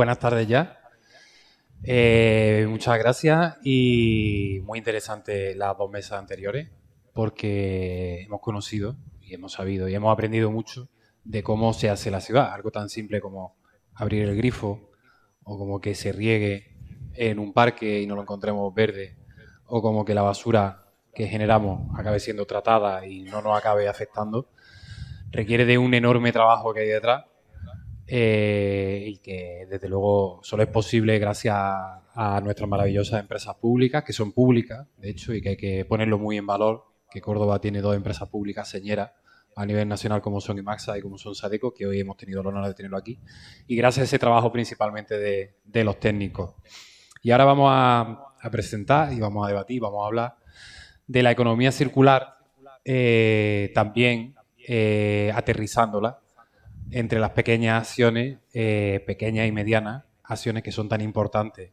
buenas tardes ya. Eh, muchas gracias y muy interesante las dos mesas anteriores porque hemos conocido y hemos sabido y hemos aprendido mucho de cómo se hace la ciudad. Algo tan simple como abrir el grifo o como que se riegue en un parque y no lo encontremos verde o como que la basura que generamos acabe siendo tratada y no nos acabe afectando, requiere de un enorme trabajo que hay detrás eh, y que desde luego solo es posible gracias a, nuestras maravillosas empresas públicas, que son públicas, de hecho, y que hay que ponerlo muy en valor, que Córdoba tiene dos empresas públicas señeras a nivel nacional como son IMAXA y como son SADECO, que hoy hemos tenido el honor de tenerlo aquí, y gracias a ese trabajo principalmente de, los técnicos. Y ahora vamos a, presentar y vamos a debatir, vamos a hablar de la economía circular, eh, también eh, aterrizándola entre las pequeñas acciones, eh, pequeñas y medianas, acciones que son tan importantes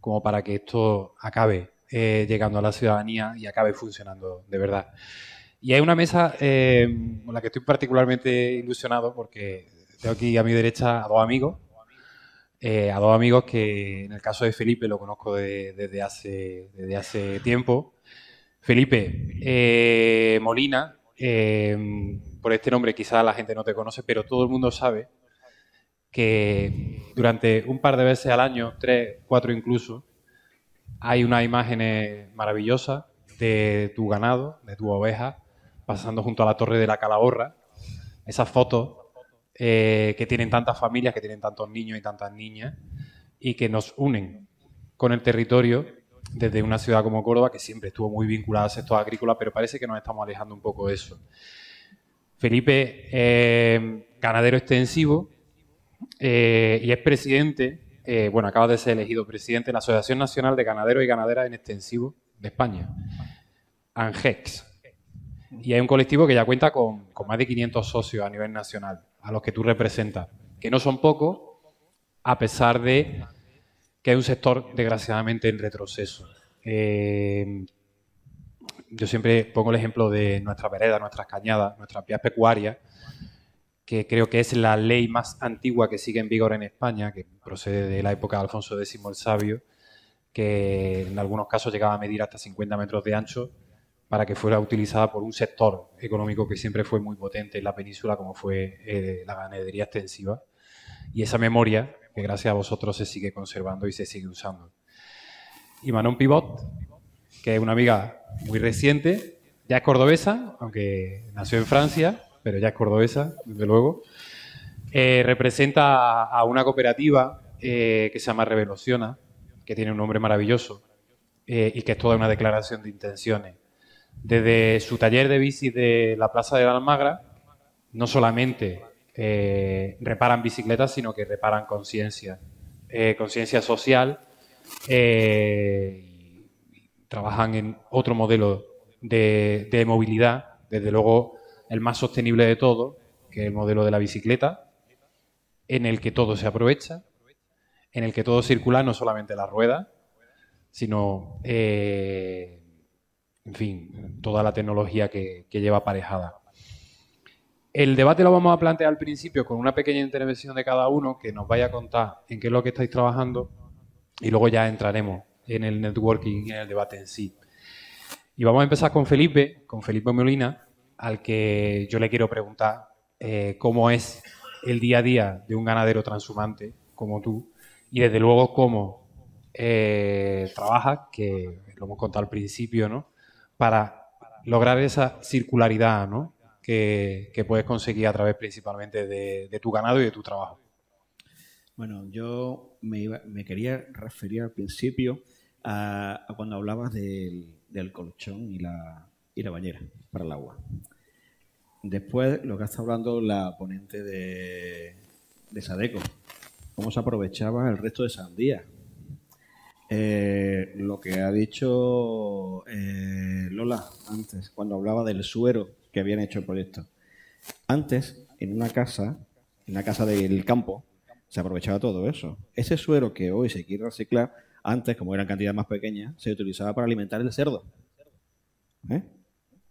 como para que esto acabe eh, llegando a la ciudadanía y acabe funcionando de verdad. Y hay una mesa eh, con la que estoy particularmente ilusionado porque tengo aquí a mi derecha a dos amigos, a dos amigos que en el caso de Felipe lo conozco desde, hace, desde hace tiempo. Felipe Molina por este nombre quizá la gente no te conoce, pero todo el mundo sabe que durante un par de veces al año, tres, cuatro incluso, hay unas imágenes eh, maravillosas de tu ganado, de tu oveja, pasando junto a la torre de la Calahorra. Esas fotos eh, que tienen tantas familias, que tienen tantos niños y tantas niñas, y que nos unen con el territorio desde una ciudad como Córdoba, que siempre estuvo muy vinculada a sector agrícola, pero parece que nos estamos alejando un poco de eso. Felipe ganadero extensivo eh, y es presidente, eh, bueno, acaba de ser elegido presidente de la Asociación Nacional de Ganaderos y Ganaderas en Extensivo de España, ANGEX. Y hay un colectivo que ya cuenta con, más de 500 socios a nivel nacional, a los que tú representas, que no son pocos, a pesar de que es un sector desgraciadamente en retroceso. Eh, yo siempre pongo el ejemplo de nuestra vereda, nuestras cañadas, nuestras vías pecuarias, que creo que es la ley más antigua que sigue en vigor en España, que procede de la época de Alfonso X el Sabio, que en algunos casos llegaba a medir hasta 50 metros de ancho para que fuera utilizada por un sector económico que siempre fue muy potente en la península, como fue eh, la ganadería extensiva. Y esa memoria, que gracias a vosotros se sigue conservando y se sigue usando. Y Manon Pivot, que es una amiga muy reciente, ya es cordobesa, aunque nació en Francia, pero ya es cordobesa, desde luego. Eh, representa a una cooperativa eh, que se llama Revelociona, que tiene un nombre maravilloso eh, y que es toda una declaración de intenciones. Desde su taller de bici de la Plaza de la Almagra, no solamente reparan bicicletas, sino que reparan conciencia, conciencia social. Eh, trabajan en otro modelo de, movilidad, desde luego el más sostenible de todos, que es el modelo de la bicicleta, en el que todo se aprovecha, en el que todo circula, no solamente la rueda, sino, eh, en fin, toda la tecnología que, que, lleva aparejada. El debate lo vamos a plantear al principio con una pequeña intervención de cada uno que nos vaya a contar en qué es lo que estáis trabajando y luego ya entraremos en el networking, en el debate en sí. Y vamos a empezar con Felipe, con Felipe Molina, al que yo le quiero preguntar eh, cómo es el día a día de un ganadero transhumante como tú y desde luego cómo eh, trabaja, que lo hemos contado al principio, ¿no? Para lograr esa circularidad, Que, puedes conseguir a través principalmente de tu ganado y de tu trabajo. Bueno, yo me, quería referir al principio a, cuando hablabas del, colchón y la, bañera para el agua. Después, lo que está hablando la ponente de, Sadeco, cómo se aprovechaba el resto de sandía. Eh, lo que ha dicho eh, Lola antes, cuando hablaba del suero que habían hecho el proyecto. Antes, en una casa, en la casa del campo, se aprovechaba todo eso. Ese suero que hoy se quiere reciclar, antes, como eran cantidades más pequeñas, se utilizaba para alimentar el cerdo. ¿Eh?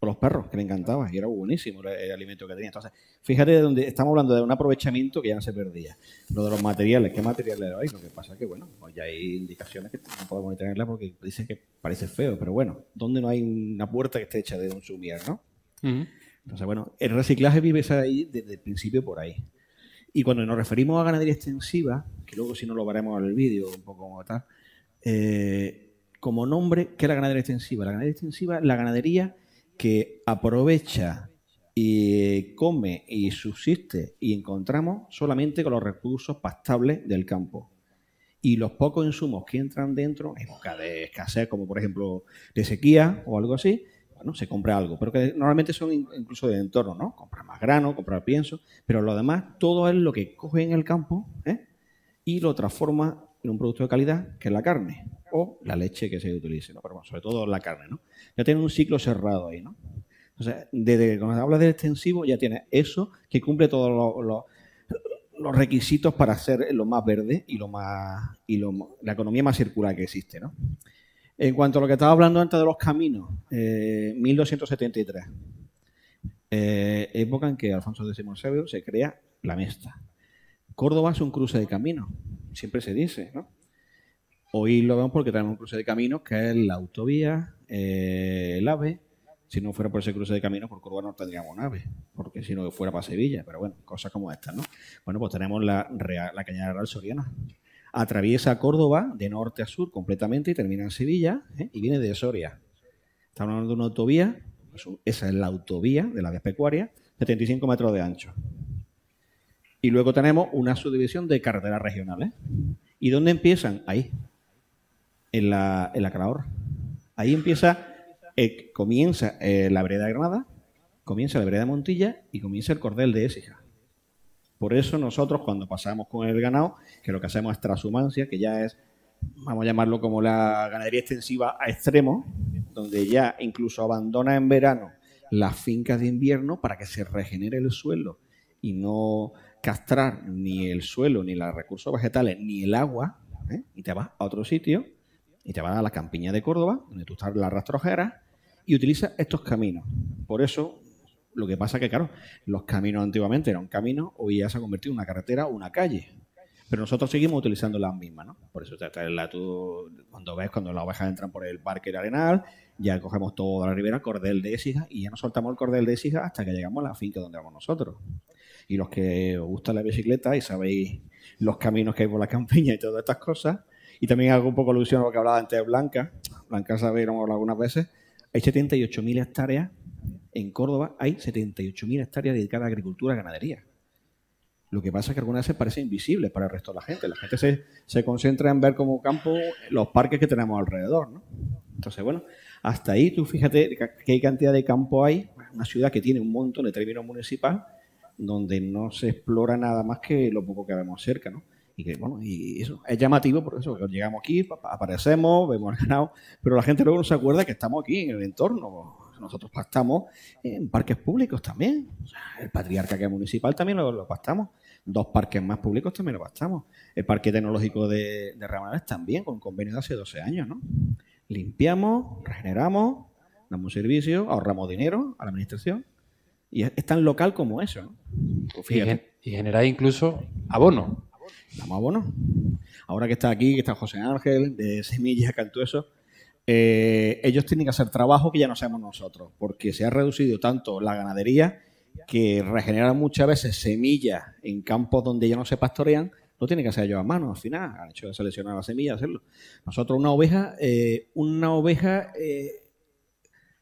los perros, que le encantaba, y era buenísimo el, alimento que tenía. Entonces, fíjate de estamos hablando de un aprovechamiento que ya no se perdía. Lo de los materiales, ¿qué materiales hay? Lo que pasa es que, bueno, pues ya hay indicaciones que no podemos tenerlas porque dicen que parece feo, pero bueno, ¿dónde no hay una puerta que esté hecha de un sumier, no? Entonces, bueno, el reciclaje vive ahí desde el principio por ahí. Y cuando nos referimos a ganadería extensiva, que luego si no lo veremos en el vídeo un poco como tal, eh, como nombre, ¿qué es la ganadería extensiva? La ganadería extensiva es la ganadería que aprovecha y come y subsiste y encontramos solamente con los recursos pastables del campo. Y los pocos insumos que entran dentro, en busca de escasez, como por ejemplo de sequía o algo así, se compra algo, pero que normalmente son incluso de entorno, ¿no? Compra más grano, comprar pienso, pero lo demás, todo es lo que coge en el campo ¿eh? y lo transforma en un producto de calidad, que es la carne, o la leche que se utilice, ¿no? Pero bueno, sobre todo la carne, ¿no? Ya tiene un ciclo cerrado ahí, ¿no? O desde que cuando hablas del extensivo ya tiene eso que cumple todos los, requisitos para hacer lo más verde y lo más y la economía más circular que existe, ¿no? En cuanto a lo que estaba hablando antes de los caminos, 1273, eh, eh, época en que Alfonso X se crea la Mesta. Córdoba es un cruce de caminos, siempre se dice, ¿no? Hoy lo vemos porque tenemos un cruce de caminos que es la autovía, eh, el AVE. Si no fuera por ese cruce de caminos, por Córdoba no tendríamos un AVE, porque si no fuera para Sevilla, pero bueno, cosas como estas, ¿no? Bueno, pues tenemos la, la Cañada Real Soriana, atraviesa Córdoba de norte a sur completamente y termina en Sevilla ¿eh? y viene de Soria. Estamos hablando de una autovía, esa es la autovía de la vía pecuaria, 75 metros de ancho. Y luego tenemos una subdivisión de carreteras regionales. ¿Y dónde empiezan? Ahí, en la, en Calahorra. Ahí empieza, eh, comienza eh, la vereda de Granada, comienza la vereda de Montilla y comienza el cordel de Écija. Por eso nosotros cuando pasamos con el ganado, que lo que hacemos es trashumancia, que ya es, vamos a llamarlo como la ganadería extensiva a extremo, donde ya incluso abandona en verano las fincas de invierno para que se regenere el suelo y no castrar ni el suelo, ni los recursos vegetales, ni el agua, ¿eh? y te vas a otro sitio, y te vas a la campiña de Córdoba, donde tú estás la rastrojera, y utilizas estos caminos. Por eso lo que pasa es que, claro, los caminos antiguamente eran caminos, hoy ya se ha convertido en una carretera o una calle. Pero nosotros seguimos utilizando las mismas, ¿no? Por eso la, cuando ves, cuando las ovejas entran por el parque de Arenal, ya cogemos toda la ribera, cordel de Ecija, y ya nos soltamos el cordel de Ecija hasta que llegamos a la finca donde vamos nosotros. Y los que os gusta la bicicleta y sabéis los caminos que hay por la campiña y todas estas cosas, y también hago un poco alusión a lo que hablaba antes de Blanca, Blanca sabe, hemos hablado algunas veces, hay 78.000 hectáreas en Córdoba hay 78.000 hectáreas dedicadas a agricultura y ganadería. Lo que pasa es que algunas veces parece invisible para el resto de la gente. La gente se, se concentra en ver como campo los parques que tenemos alrededor. ¿no? Entonces, bueno, hasta ahí tú fíjate qué cantidad de campo hay. Una ciudad que tiene un montón de términos municipales, donde no se explora nada más que lo poco que vemos cerca. ¿no? Y que, bueno, y eso es llamativo por eso, porque llegamos aquí, aparecemos, vemos el ganado, pero la gente luego no se acuerda que estamos aquí en el entorno nosotros pactamos en parques públicos también. el patriarca que municipal también lo, pactamos. Dos parques más públicos también lo pactamos. El parque tecnológico de, de también, con convenio de hace 12 años, ¿no? Limpiamos, regeneramos, damos servicio, ahorramos dinero a la administración. Y es, tan local como eso, pues Y, generáis incluso abono. Damos abono. Ahora que está aquí, que está José Ángel, de Semillas, Cantueso, eh, ellos tienen que hacer trabajo que ya no hacemos nosotros, porque se ha reducido tanto la ganadería que regenerar muchas veces semillas en campos donde ya no se pastorean, no tiene que hacer ellos a mano, al final, han hecho de seleccionar la semilla, hacerlo. Nosotros una oveja, eh, una oveja eh,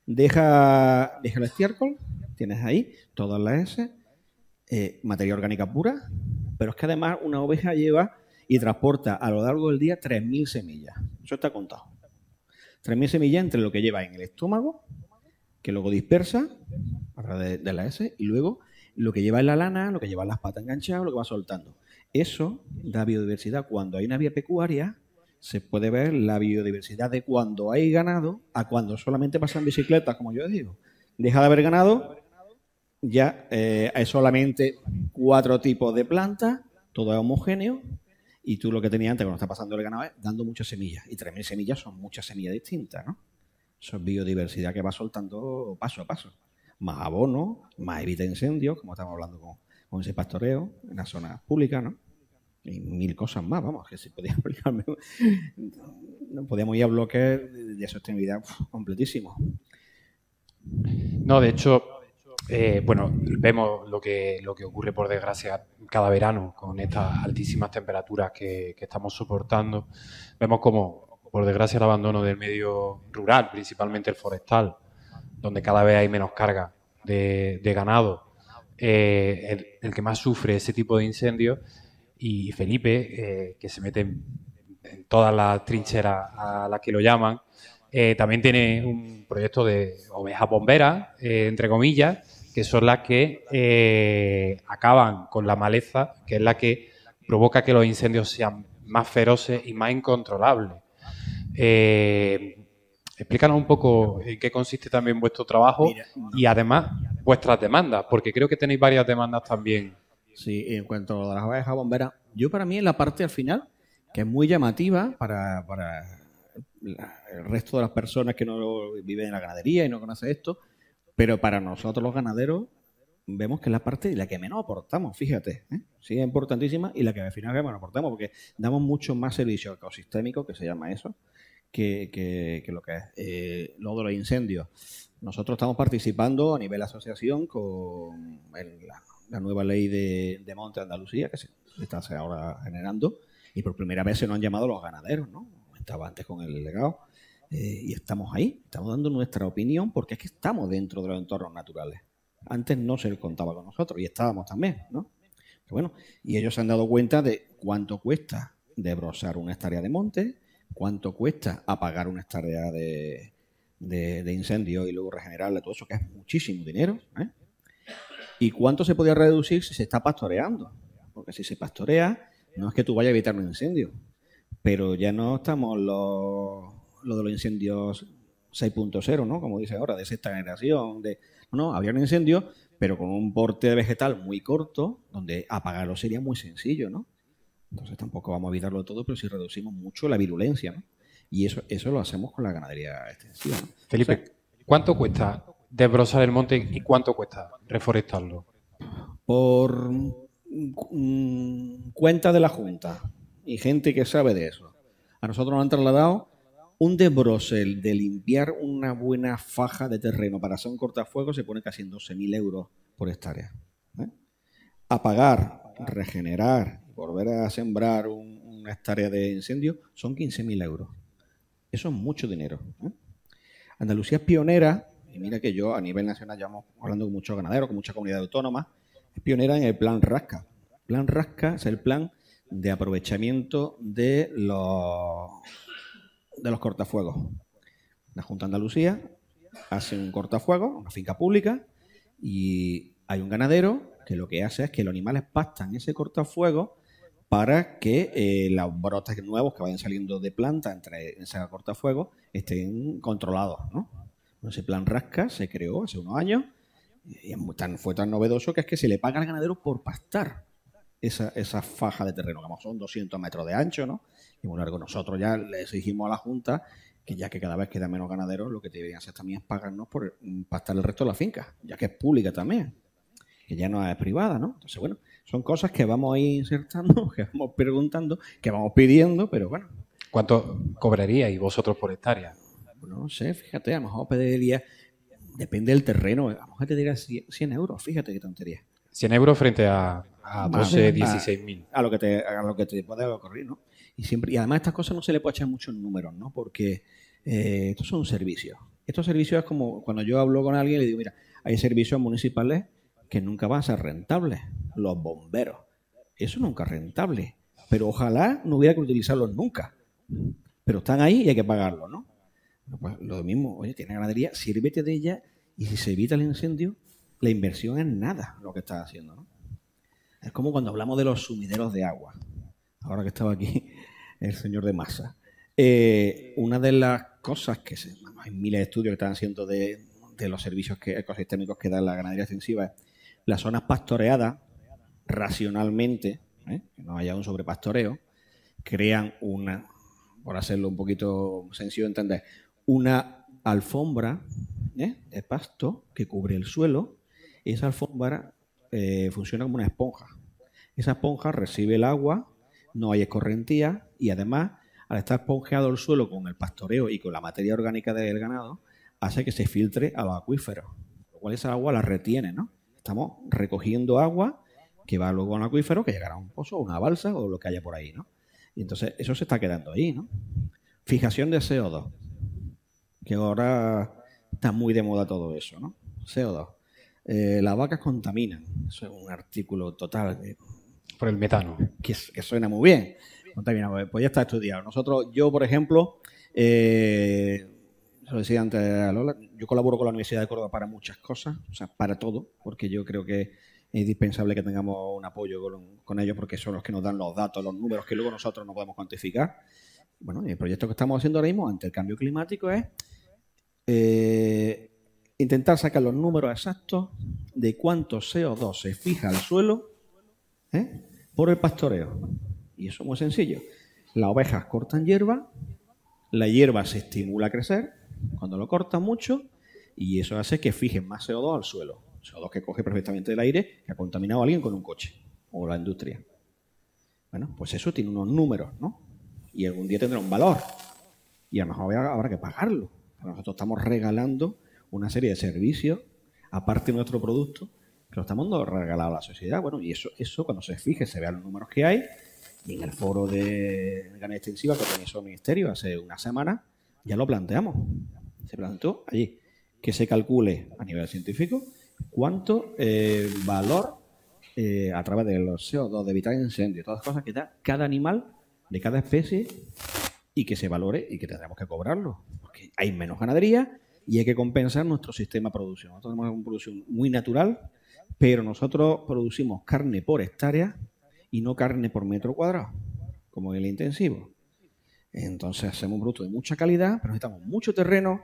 deja, deja el estiércol, tienes ahí todas las S, materia orgánica pura, pero es que además una oveja lleva y transporta a lo largo del día 3.000 semillas. Eso está contado mil semillas entre lo que lleva en el estómago, que luego dispersa a través de, la S, y luego lo que lleva en la lana, lo que lleva en las patas enganchadas, lo que va soltando. Eso da biodiversidad. Cuando hay una vía pecuaria, se puede ver la biodiversidad de cuando hay ganado a cuando solamente pasan bicicletas, como yo digo. Deja de haber ganado, ya eh, hay solamente cuatro tipos de plantas, todo es homogéneo, y tú lo que tenías antes, cuando está pasando el ganado, es dando muchas semillas. Y 3.000 semillas son muchas semillas distintas, ¿no? Eso biodiversidad que va soltando paso a paso. Más abono, más evita incendios, como estamos hablando con, ese pastoreo en la zona pública, ¿no? Y mil cosas más, vamos, que si podía aplicarme. No podíamos ir a bloques de sostenibilidad completísimo. No, de hecho, eh, bueno, vemos lo que, lo que ocurre por desgracia cada verano con estas altísimas temperaturas que, estamos soportando. Vemos como, por desgracia, el abandono del medio rural, principalmente el forestal, donde cada vez hay menos carga de, ganado, eh, el, que más sufre ese tipo de incendios, y Felipe, eh, que se mete en, todas las trincheras a las que lo llaman, también tiene un proyecto de oveja bomberas, entre comillas, que son las que eh, acaban con la maleza, que es la que provoca que los incendios sean más feroces y más incontrolables. Eh, explícanos un poco en qué consiste también vuestro trabajo y además vuestras demandas, porque creo que tenéis varias demandas también. Sí, en cuanto a las abejas bomberas, yo para mí en la parte al final, que es muy llamativa para, para el resto de las personas que no viven en la ganadería y no conocen esto, pero para nosotros los ganaderos vemos que es la parte de la que menos aportamos, fíjate. ¿eh? Sí, es importantísima y la que al final menos aportamos, porque damos mucho más servicio ecosistémico, que se llama eso, que, que, lo que es eh, de los incendios. Nosotros estamos participando a nivel asociación con la, nueva ley de, de monte Andalucía, que se está ahora generando, y por primera vez se nos han llamado los ganaderos, ¿no? Estaba antes con el legado eh, y estamos ahí, estamos dando nuestra opinión porque es que estamos dentro de los entornos naturales. Antes no se contaba con nosotros y estábamos también, ¿no? bueno, y ellos se han dado cuenta de cuánto cuesta desbrozar una hectárea de monte, cuánto cuesta apagar una hectárea de, de, incendio y luego regenerarla, todo eso que es muchísimo dinero, ¿eh? ¿Y cuánto se podía reducir si se está pastoreando? Porque si se pastorea, no es que tú vayas a evitar un incendio, pero ya no estamos los lo de los incendios 6.0, ¿no? Como dice ahora, de sexta generación, de... No, había un incendio, pero con un porte vegetal muy corto, donde apagarlo sería muy sencillo, ¿no? Entonces tampoco vamos a evitarlo todo, pero sí reducimos mucho la virulencia, ¿no? Y eso, eso lo hacemos con la ganadería extensiva. Felipe, ¿cuánto cuesta desbrozar el monte y cuánto cuesta reforestarlo? Por mm, cuenta de la Junta y gente que sabe de eso. A nosotros nos han trasladado un desbrosel de limpiar una buena faja de terreno para hacer un cortafuego se pone casi en 12.000 euros por hectárea. ¿eh? Apagar, regenerar, volver a sembrar una hectárea de incendio son 15.000 euros. Eso es mucho dinero. ¿eh? Andalucía es pionera, y mira que yo a nivel nacional ya hablando con muchos ganaderos, con muchas comunidades autónomas, es pionera en el plan RASCA. El plan RASCA es el plan de aprovechamiento de los de los cortafuegos. La Junta Andalucía hace un cortafuego, una finca pública, y hay un ganadero que lo que hace es que los animales pastan ese cortafuego para que eh, los brotes nuevos que vayan saliendo de planta entre ese cortafuego estén controlados. ¿no? Ese plan rasca se creó hace unos años y tan, fue tan novedoso que es que se le paga al ganadero por pastar esa, esa faja de terreno, que son 200 metros de ancho, ¿no? Y bueno, algo nosotros ya le exigimos a la Junta que ya que cada vez queda menos ganaderos, lo que deberían hacer también es pagarnos por pastar el resto de la finca, ya que es pública también, que ya no es privada, ¿no? Entonces, bueno, son cosas que vamos a ir insertando, que vamos preguntando, que vamos pidiendo, pero bueno. ¿Cuánto cobraríais vosotros por hectárea? no sé, fíjate, a lo mejor pediría, depende del terreno, a lo mejor te diría 100 euros, fíjate qué tontería. 100 euros frente a, a 12, 16 mil. A, lo que te, a lo puede ocurrir, ¿no? Y, siempre, y además estas cosas no se le puede echar muchos números, ¿no? Porque eh, estos son servicios. Estos servicios es como cuando yo hablo con alguien y le digo, mira, hay servicios municipales que nunca van a ser rentables. Los bomberos. Eso nunca es rentable. Pero ojalá no hubiera que utilizarlos nunca. Pero están ahí y hay que pagarlos, ¿no? Pues lo mismo, oye, tiene ganadería, sírvete de ella y si se evita el incendio, la inversión es nada lo que estás haciendo. ¿no? Es como cuando hablamos de los sumideros de agua. Ahora que estaba aquí el señor de masa. Eh, una de las cosas que se, hay miles de estudios que están haciendo de, los servicios ecosistémicos que da la ganadería extensiva es las zonas pastoreadas racionalmente, ¿eh? que no haya un sobrepastoreo, crean una, por hacerlo un poquito sencillo de entender, una alfombra ¿eh? de pasto que cubre el suelo esa alfombra eh, funciona como una esponja. Esa esponja recibe el agua, no hay escorrentía y además al estar esponjeado el suelo con el pastoreo y con la materia orgánica del ganado, hace que se filtre a los acuíferos, lo cual esa agua la retiene, ¿no? Estamos recogiendo agua que va luego a un acuífero, que llegará a un pozo, una balsa o lo que haya por ahí, ¿no? Y entonces eso se está quedando ahí, ¿no? Fijación de CO2, que ahora está muy de moda todo eso, ¿no? CO2. Eh, las vacas contaminan. Eso es un artículo total. por el metano. Que, que suena muy bien. Contamina, pues, pues ya está estudiado. Nosotros, yo, por ejemplo, eh, lo decía antes Lola, yo colaboro con la Universidad de Córdoba para muchas cosas, o sea, para todo, porque yo creo que es indispensable que tengamos un apoyo con, ellos porque son los que nos dan los datos, los números que luego nosotros no podemos cuantificar. Bueno, el proyecto que estamos haciendo ahora mismo ante el cambio climático es eh, intentar sacar los números exactos de cuánto CO2 se fija al suelo ¿eh? por el pastoreo. Y eso es muy sencillo. Las ovejas cortan hierba, la hierba se estimula a crecer cuando lo corta mucho y eso hace que fijen más CO2 al suelo. CO2 que coge perfectamente del aire que ha contaminado a alguien con un coche o la industria. Bueno, pues eso tiene unos números, ¿no? Y algún día tendrá un valor. Y a lo mejor habrá que pagarlo. Nosotros estamos regalando una serie de servicios, aparte de nuestro producto, que lo estamos regalando a la sociedad. Bueno, y eso, eso cuando se fije, se vean los números que hay, en el foro de ganadería extensiva que organizó el Ministerio hace una semana, ya lo planteamos. Se planteó allí que se calcule a nivel científico cuánto eh, valor eh, a través de los CO2, de evitar incendios, todas las cosas que da cada animal de cada especie y que se valore y que tendremos que cobrarlo. Porque hay menos ganadería, y hay que compensar nuestro sistema de producción. Nosotros tenemos una producción muy natural, pero nosotros producimos carne por hectárea y no carne por metro cuadrado, como en el intensivo. Entonces hacemos un producto de mucha calidad, pero necesitamos mucho terreno,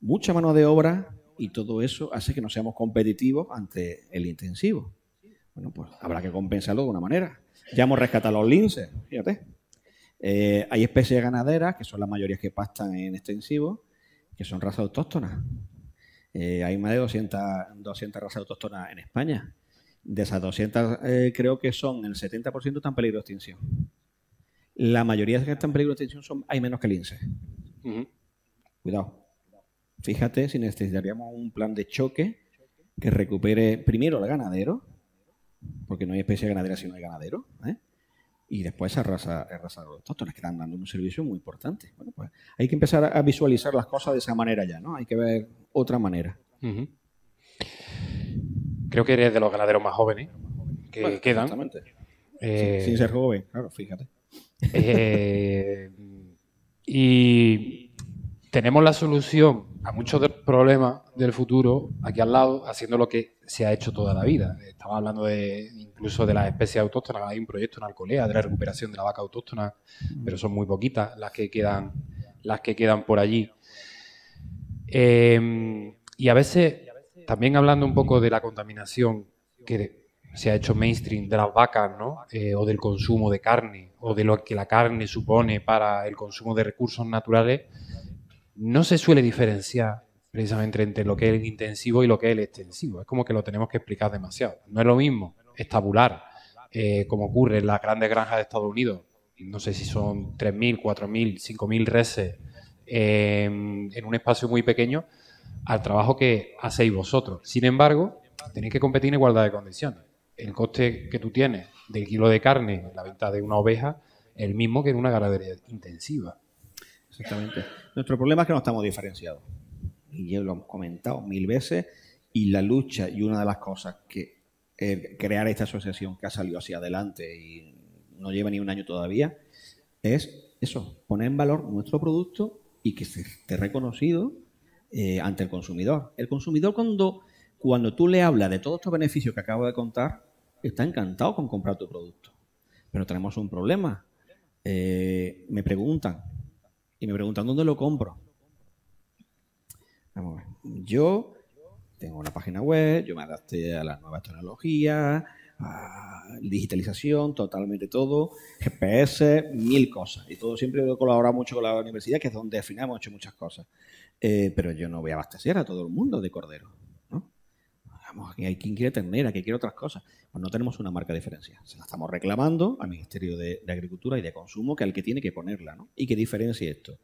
mucha mano de obra y todo eso hace que no seamos competitivos ante el intensivo. Bueno, pues habrá que compensarlo de una manera. Ya hemos rescatado los linces, fíjate. Eh, hay especies ganaderas, que son las mayorías que pastan en extensivo, que son razas autóctonas. Eh, hay más de 200, razas autóctonas en España. De esas 200, eh, creo que son el 70% están en peligro de extinción. La mayoría de que están en peligro de extinción son, hay menos que el lince Cuidado. Fíjate si necesitaríamos un plan de choque que recupere primero al ganadero, porque no hay especie ganadera si no hay ganadero, ¿eh? y después se arrasa, arrasa los autóctonos, que están dando un servicio muy importante. Bueno, pues hay que empezar a visualizar las cosas de esa manera ya, ¿no? Hay que ver otra manera. Creo que eres de los ganaderos más jóvenes que quedan. Exactamente. Eh, sin, sin, ser joven, claro, fíjate. Eh, y tenemos la solución a muchos problemas del futuro aquí al lado haciendo lo que se ha hecho toda la vida. Estaba hablando de incluso de las especies autóctonas, hay un proyecto en Alcolea de la recuperación de la vaca autóctona, pero son muy poquitas las que quedan, las que quedan por allí. Em, y a veces, también hablando un poco de la contaminación que se ha hecho mainstream de las vacas, ¿no? Eh, o del consumo de carne, o de lo que la carne supone para el consumo de recursos naturales no se suele diferenciar precisamente entre lo que es el intensivo y lo que es el extensivo. Es como que lo tenemos que explicar demasiado. No es lo mismo estabular, eh, como ocurre en las grandes granjas de Estados Unidos. No sé si son 3.000, 4.000, 5.000 reses en un espacio muy pequeño al trabajo que hacéis vosotros. Sin embargo, tenéis que competir en igualdad de condiciones. El coste que tú tienes del kilo de carne en la venta de una oveja es el mismo que en una ganadería intensiva. Exactamente. Nuestro problema es que no estamos diferenciados. Y ya lo hemos comentado mil veces. Y la lucha, y una de las cosas que crear esta asociación que ha salido hacia adelante y no lleva ni un año todavía, es eso, poner en valor nuestro producto y que esté reconocido eh, ante el consumidor. El consumidor cuando, cuando tú le hablas de todos estos beneficios que acabo de contar, está encantado con comprar tu producto. Pero tenemos un problema. Eh, me preguntan, y me preguntan dónde lo compro. Vamos Yo tengo una página web, yo me adapté a las nuevas tecnologías, a digitalización, totalmente todo, GPS, mil cosas. Y todo siempre he colaborado mucho con la universidad, que es donde afinamos hecho muchas cosas. Eh, pero yo no voy a abastecer a todo el mundo de cordero hay quien quiere tener, que quiere otras cosas. Pues no tenemos una marca de diferencia. Se la estamos reclamando al Ministerio de, Agricultura y de Consumo, que es el que tiene que ponerla, ¿no? Y que diferencie esto.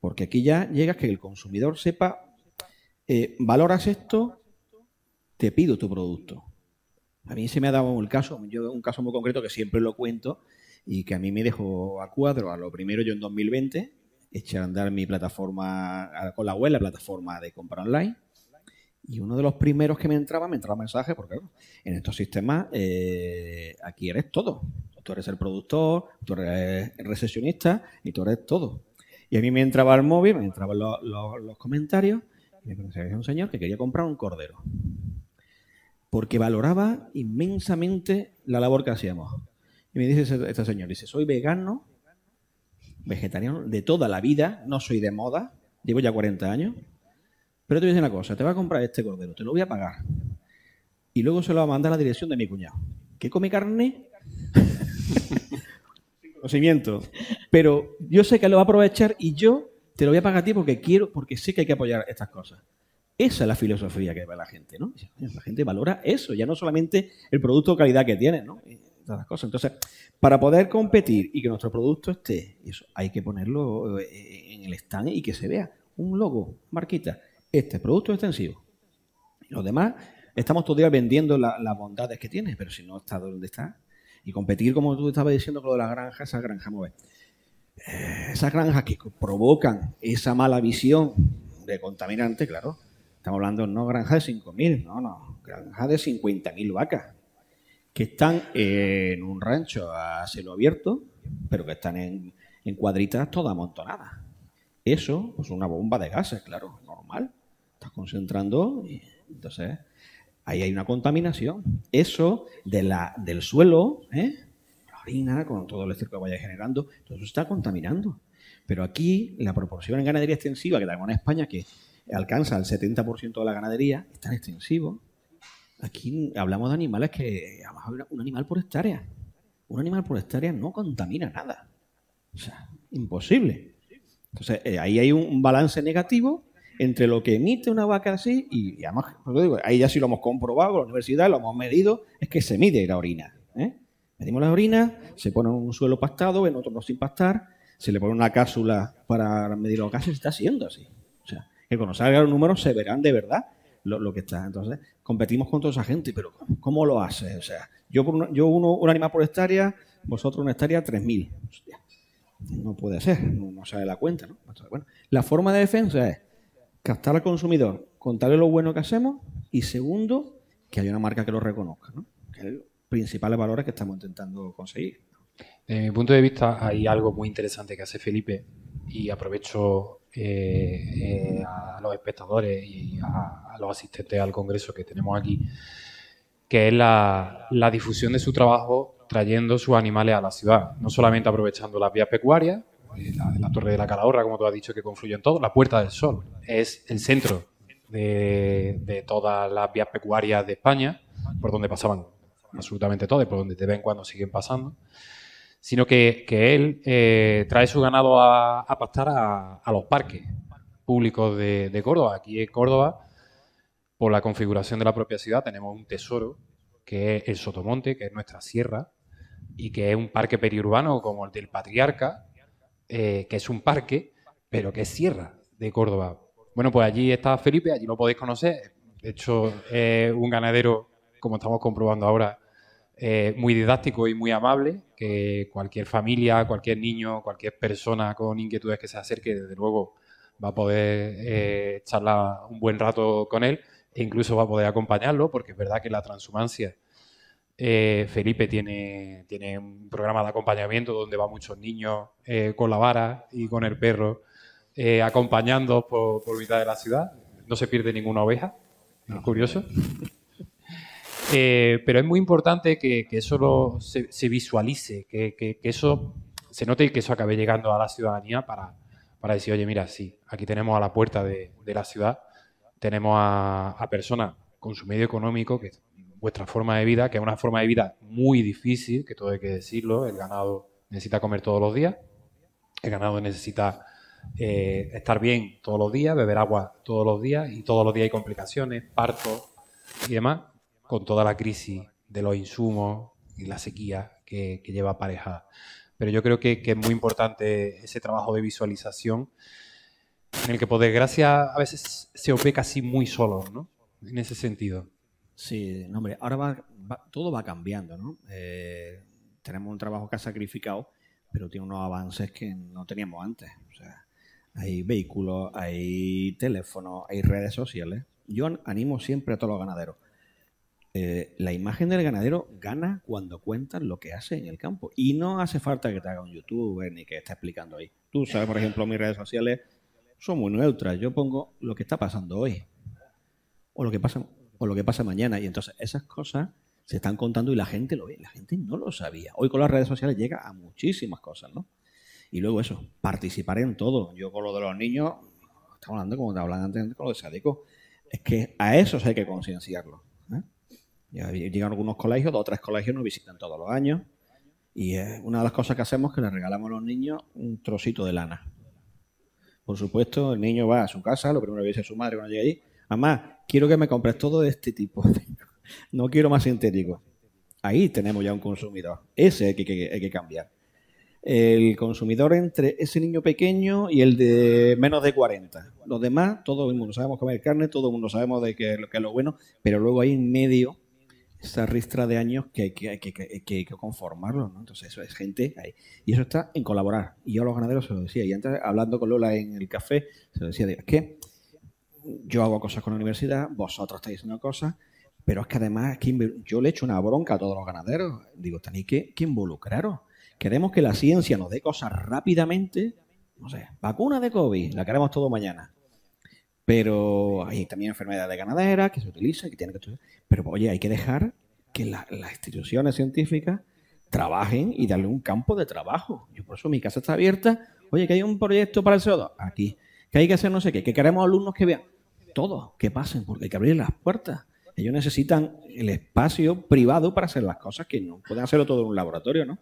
Porque aquí ya llegas que el consumidor sepa, eh, valoras esto, te pido tu producto. A mí se me ha dado un caso, yo un caso muy concreto que siempre lo cuento y que a mí me dejó a cuadro. A lo primero yo en 2020 eché a andar mi plataforma con la web, la plataforma de compra online y uno de los primeros que me entraba, me entraba mensaje, porque en estos sistemas eh, aquí eres todo. Tú eres el productor, tú eres el recesionista y tú eres todo. Y a mí me entraba el móvil, me entraban los, comentarios, y me un señor que quería comprar un cordero. Porque valoraba inmensamente la labor que hacíamos. Y me dice este señor, dice, soy vegano, vegetariano, de toda la vida, no soy de moda, llevo ya 40 años. Pero te voy a decir una cosa, te va a comprar este cordero, te lo voy a pagar. Y luego se lo va a mandar a la dirección de mi cuñado. ¿Que come carne? Sin conocimiento. Pero yo sé que lo va a aprovechar y yo te lo voy a pagar a ti porque quiero, porque sé que hay que apoyar estas cosas. Esa es la filosofía que ve la gente, ¿no? La gente valora eso, ya no solamente el producto de calidad que tiene, ¿no? Todas las cosas. Entonces, para poder competir y que nuestro producto esté, eso hay que ponerlo eh, en el stand y que se vea. Un logo, marquita este producto extensivo. Los demás estamos todavía vendiendo las bondades que tiene, pero si no está donde está. Y competir, como tú estabas diciendo, con lo de las granjas, esas granjas, eh, Esas granjas que provocan esa mala visión de contaminante, claro. Estamos hablando no granjas de 5.000, no, no, granjas de 50.000 vacas que están en un rancho a cielo abierto, pero que están en, cuadritas todas amontonadas. Eso es pues una bomba de gases, claro, normal concentrando entonces ahí hay una contaminación. Eso de la, del suelo, ¿eh? la orina, con todo el estilo que vaya generando, todo está contaminando. Pero aquí la proporción en ganadería extensiva que tenemos en España, que alcanza el 70% de la ganadería, es tan extensivo. Aquí hablamos de animales que, un animal por hectárea. Un animal por hectárea no contamina nada. sea, imposible. Entonces, eh, ahí hay un balance negativo entre lo que emite una vaca así y, además, ahí ya sí lo hemos comprobado la universidad, lo hemos medido, es que se mide la orina. ¿eh? Medimos la orina, se pone en un suelo pastado, en otro no sin pastar, se le pone una cápsula para medir los se está haciendo así. O sea, que cuando salgan los números se verán de verdad lo, que está. Entonces, competimos con toda esa gente, pero ¿cómo lo hace? O sea, yo, por yo uno, un animal por hectárea, vosotros una hectárea 3.000. No puede ser, no, no sale la cuenta, ¿no? Bueno, la forma de defensa es captar al consumidor, contarle lo bueno que hacemos y segundo, que haya una marca que lo reconozca, ¿no? que es los principales valores que estamos intentando conseguir. Desde mi punto de vista hay algo muy interesante que hace Felipe y aprovecho eh, eh, a los espectadores y a, los asistentes al Congreso que tenemos aquí, que es la difusión de su trabajo trayendo sus animales a la ciudad, no solamente aprovechando las vías pecuarias, eh, la, Torre de la Calahorra, como tú has dicho, que confluyen todo, la Puerta del Sol es el centro de, todas las vías pecuarias de España, por donde pasaban absolutamente y por donde te ven cuando siguen pasando, sino que, él eh, trae su ganado a, pastar a, los parques públicos de, de Córdoba. Aquí en Córdoba, por la configuración de la propia ciudad, tenemos un tesoro que es el Sotomonte, que es nuestra sierra, y que es un parque periurbano como el del Patriarca, eh, que es un parque, pero que es sierra de Córdoba. Bueno, pues allí está Felipe, allí lo podéis conocer. De hecho, es un ganadero, como estamos comprobando ahora, eh, muy didáctico y muy amable, que cualquier familia, cualquier niño, cualquier persona con inquietudes que se acerque, desde luego va a poder eh, charlar un buen rato con él e incluso va a poder acompañarlo, porque es verdad que la transhumancia eh, Felipe tiene, tiene, un programa de acompañamiento donde va muchos niños eh, con la vara y con el perro eh, acompañando por, mitad de la ciudad. No se pierde ninguna oveja, es curioso. pero es muy importante que, eso lo, se, visualice, que, eso se note y que eso acabe llegando a la ciudadanía para, decir, oye, mira, sí, aquí tenemos a la puerta de, la ciudad, tenemos a, a personas con su medio económico que vuestra forma de vida, que es una forma de vida muy difícil, que todo hay que decirlo, el ganado necesita comer todos los días, el ganado necesita eh, estar bien todos los días, beber agua todos los días, y todos los días hay complicaciones, parto y demás, con toda la crisis de los insumos y la sequía que, lleva aparejada. Pero yo creo que, es muy importante ese trabajo de visualización en el que, por desgracia, a veces se opera casi muy solo, ¿no? En ese sentido. Sí, hombre, ahora va, todo va cambiando, ¿no? Eh, tenemos un trabajo que ha sacrificado, pero tiene unos avances que no teníamos antes. O sea, hay vehículos, hay teléfonos, hay redes sociales. Yo animo siempre a todos los ganaderos. Eh, la imagen del ganadero gana cuando cuentan lo que hace en el campo. Y no hace falta que te haga un youtuber ni que esté explicando ahí. Tú sabes, por ejemplo, mis redes sociales son muy neutras. Yo pongo lo que está pasando hoy. O lo que pasa o lo que pasa mañana. Y entonces esas cosas se están contando y la gente lo ve, la gente no lo sabía. Hoy con las redes sociales llega a muchísimas cosas, ¿no? Y luego eso, participar en todo. Yo con lo de los niños, estamos hablando como te hablan antes con lo de Sadeco, es que a eso hay que concienciarlo. ¿eh? llegan algunos colegios, dos o tres colegios nos visitan todos los años. Y es una de las cosas que hacemos que le regalamos a los niños un trocito de lana. Por supuesto, el niño va a su casa, lo primero que dice su madre cuando llega allí, mamá, quiero que me compres todo de este tipo. no quiero más sintético. Ahí tenemos ya un consumidor. Ese hay que, cambiar. El consumidor entre ese niño pequeño y el de menos de 40. Los demás, todo el mundo sabemos comer carne, todo el mundo sabemos de que, es lo bueno, pero luego hay en medio esa ristra de años que hay que, conformarlo, Entonces, eso es gente ahí. Y eso está en colaborar. Y yo a los ganaderos se lo decía, y antes hablando con Lola en el café, se lo decía, es que yo hago cosas con la universidad, vosotros estáis haciendo cosas, pero es que además yo le echo una bronca a todos los ganaderos. Digo, tenéis que, involucraros. Queremos que la ciencia nos dé cosas rápidamente. No sé, vacuna de COVID, la queremos todo mañana. Pero hay también enfermedades ganaderas que se utilizan, que tienen que Pero oye, hay que dejar que las instituciones científicas trabajen y darle un campo de trabajo. Yo por eso mi casa está abierta. Oye, que hay un proyecto para el CO2 aquí. Que hay que hacer no sé qué. Que queremos alumnos que vean todos que pasen, porque hay que abrir las puertas. Ellos necesitan el espacio privado para hacer las cosas que no pueden hacerlo todo en un laboratorio, ¿no?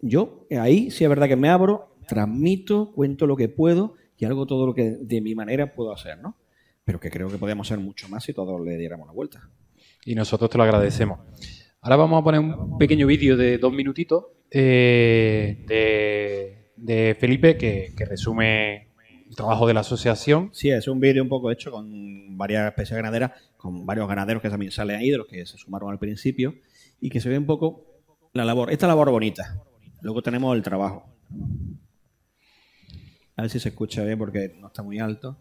yo eh, ahí sí es verdad que me abro, transmito, cuento lo que puedo y hago todo lo que de mi manera puedo hacer, ¿no? Pero que creo que podemos hacer mucho más si todos le diéramos la vuelta. Y nosotros te lo agradecemos. Ahora vamos a poner un pequeño vídeo de dos minutitos eh, de, de, Felipe que resume trabajo de la asociación. Sí, es un vídeo un poco hecho con varias especies ganaderas, con varios ganaderos que también salen ahí, de los que se sumaron al principio, y que se ve un poco la labor, esta labor bonita. Luego tenemos el trabajo. A ver si se escucha bien porque no está muy alto.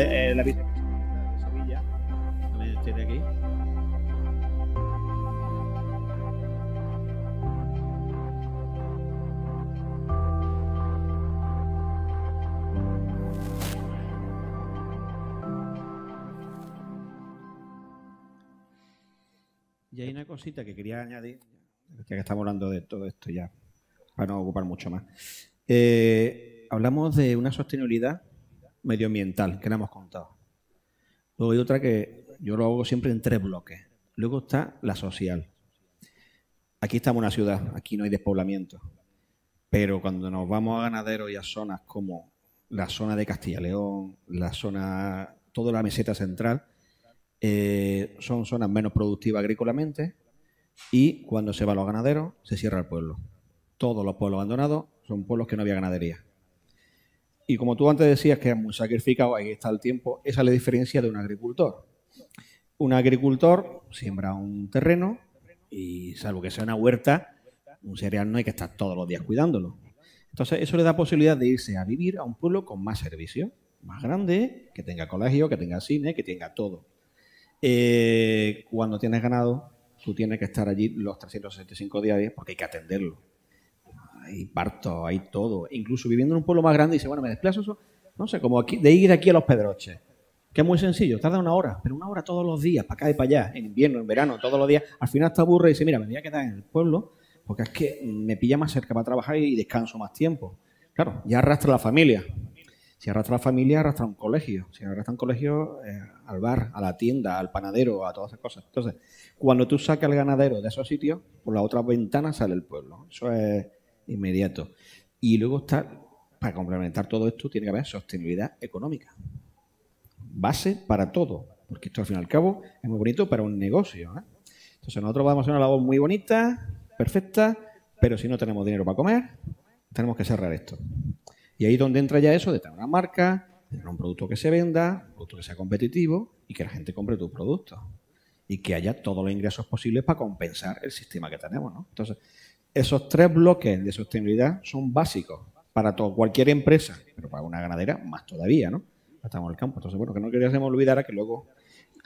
Eh, eh, la de Sevilla. También aquí. Y hay una cosita que quería añadir, ya que estamos hablando de todo esto ya, para no ocupar mucho más. Eh, hablamos de una sostenibilidad medioambiental que no hemos contado. Luego hay otra que yo lo hago siempre en tres bloques. Luego está la social. Aquí estamos en una ciudad, aquí no hay despoblamiento. Pero cuando nos vamos a ganaderos y a zonas como la zona de Castilla León, la zona, toda la meseta central, eh, son zonas menos productivas agrícolamente y cuando se va a los ganaderos se cierra el pueblo. Todos los pueblos abandonados son pueblos que no había ganadería. Y como tú antes decías que es muy sacrificado, ahí está el tiempo, esa es la diferencia de un agricultor. Un agricultor siembra un terreno y salvo que sea una huerta, un cereal no hay que estar todos los días cuidándolo. Entonces eso le da posibilidad de irse a vivir a un pueblo con más servicio, más grande, que tenga colegio, que tenga cine, que tenga todo. Eh, cuando tienes ganado, tú tienes que estar allí los 365 días porque hay que atenderlo y parto hay todo. Incluso viviendo en un pueblo más grande, dice, bueno, me desplazo, eso, no sé, como de ir aquí a los Pedroches. Que es muy sencillo, tarda una hora, pero una hora todos los días, para acá y para allá, en invierno, en verano, todos los días. Al final te aburre y dice, mira, me voy a quedar en el pueblo porque es que me pilla más cerca para trabajar y descanso más tiempo. Claro, ya arrastra la familia. Si arrastra la familia, arrastra un colegio. Si arrastra un colegio, eh, al bar, a la tienda, al panadero, a todas esas cosas. Entonces, cuando tú sacas al ganadero de esos sitios, por la otra ventana sale el pueblo. Eso es inmediato. Y luego está, para complementar todo esto, tiene que haber sostenibilidad económica. Base para todo, porque esto al fin y al cabo es muy bonito para un negocio. ¿eh? Entonces nosotros vamos a hacer una labor muy bonita, perfecta, pero si no tenemos dinero para comer, tenemos que cerrar esto. Y ahí es donde entra ya eso de tener una marca, de tener un producto que se venda, un producto que sea competitivo y que la gente compre tu producto. Y que haya todos los ingresos posibles para compensar el sistema que tenemos. ¿no? Entonces, esos tres bloques de sostenibilidad son básicos para cualquier empresa, pero para una ganadera más todavía, ¿no? Estamos en el campo. Entonces, bueno, que no queríamos olvidar a que luego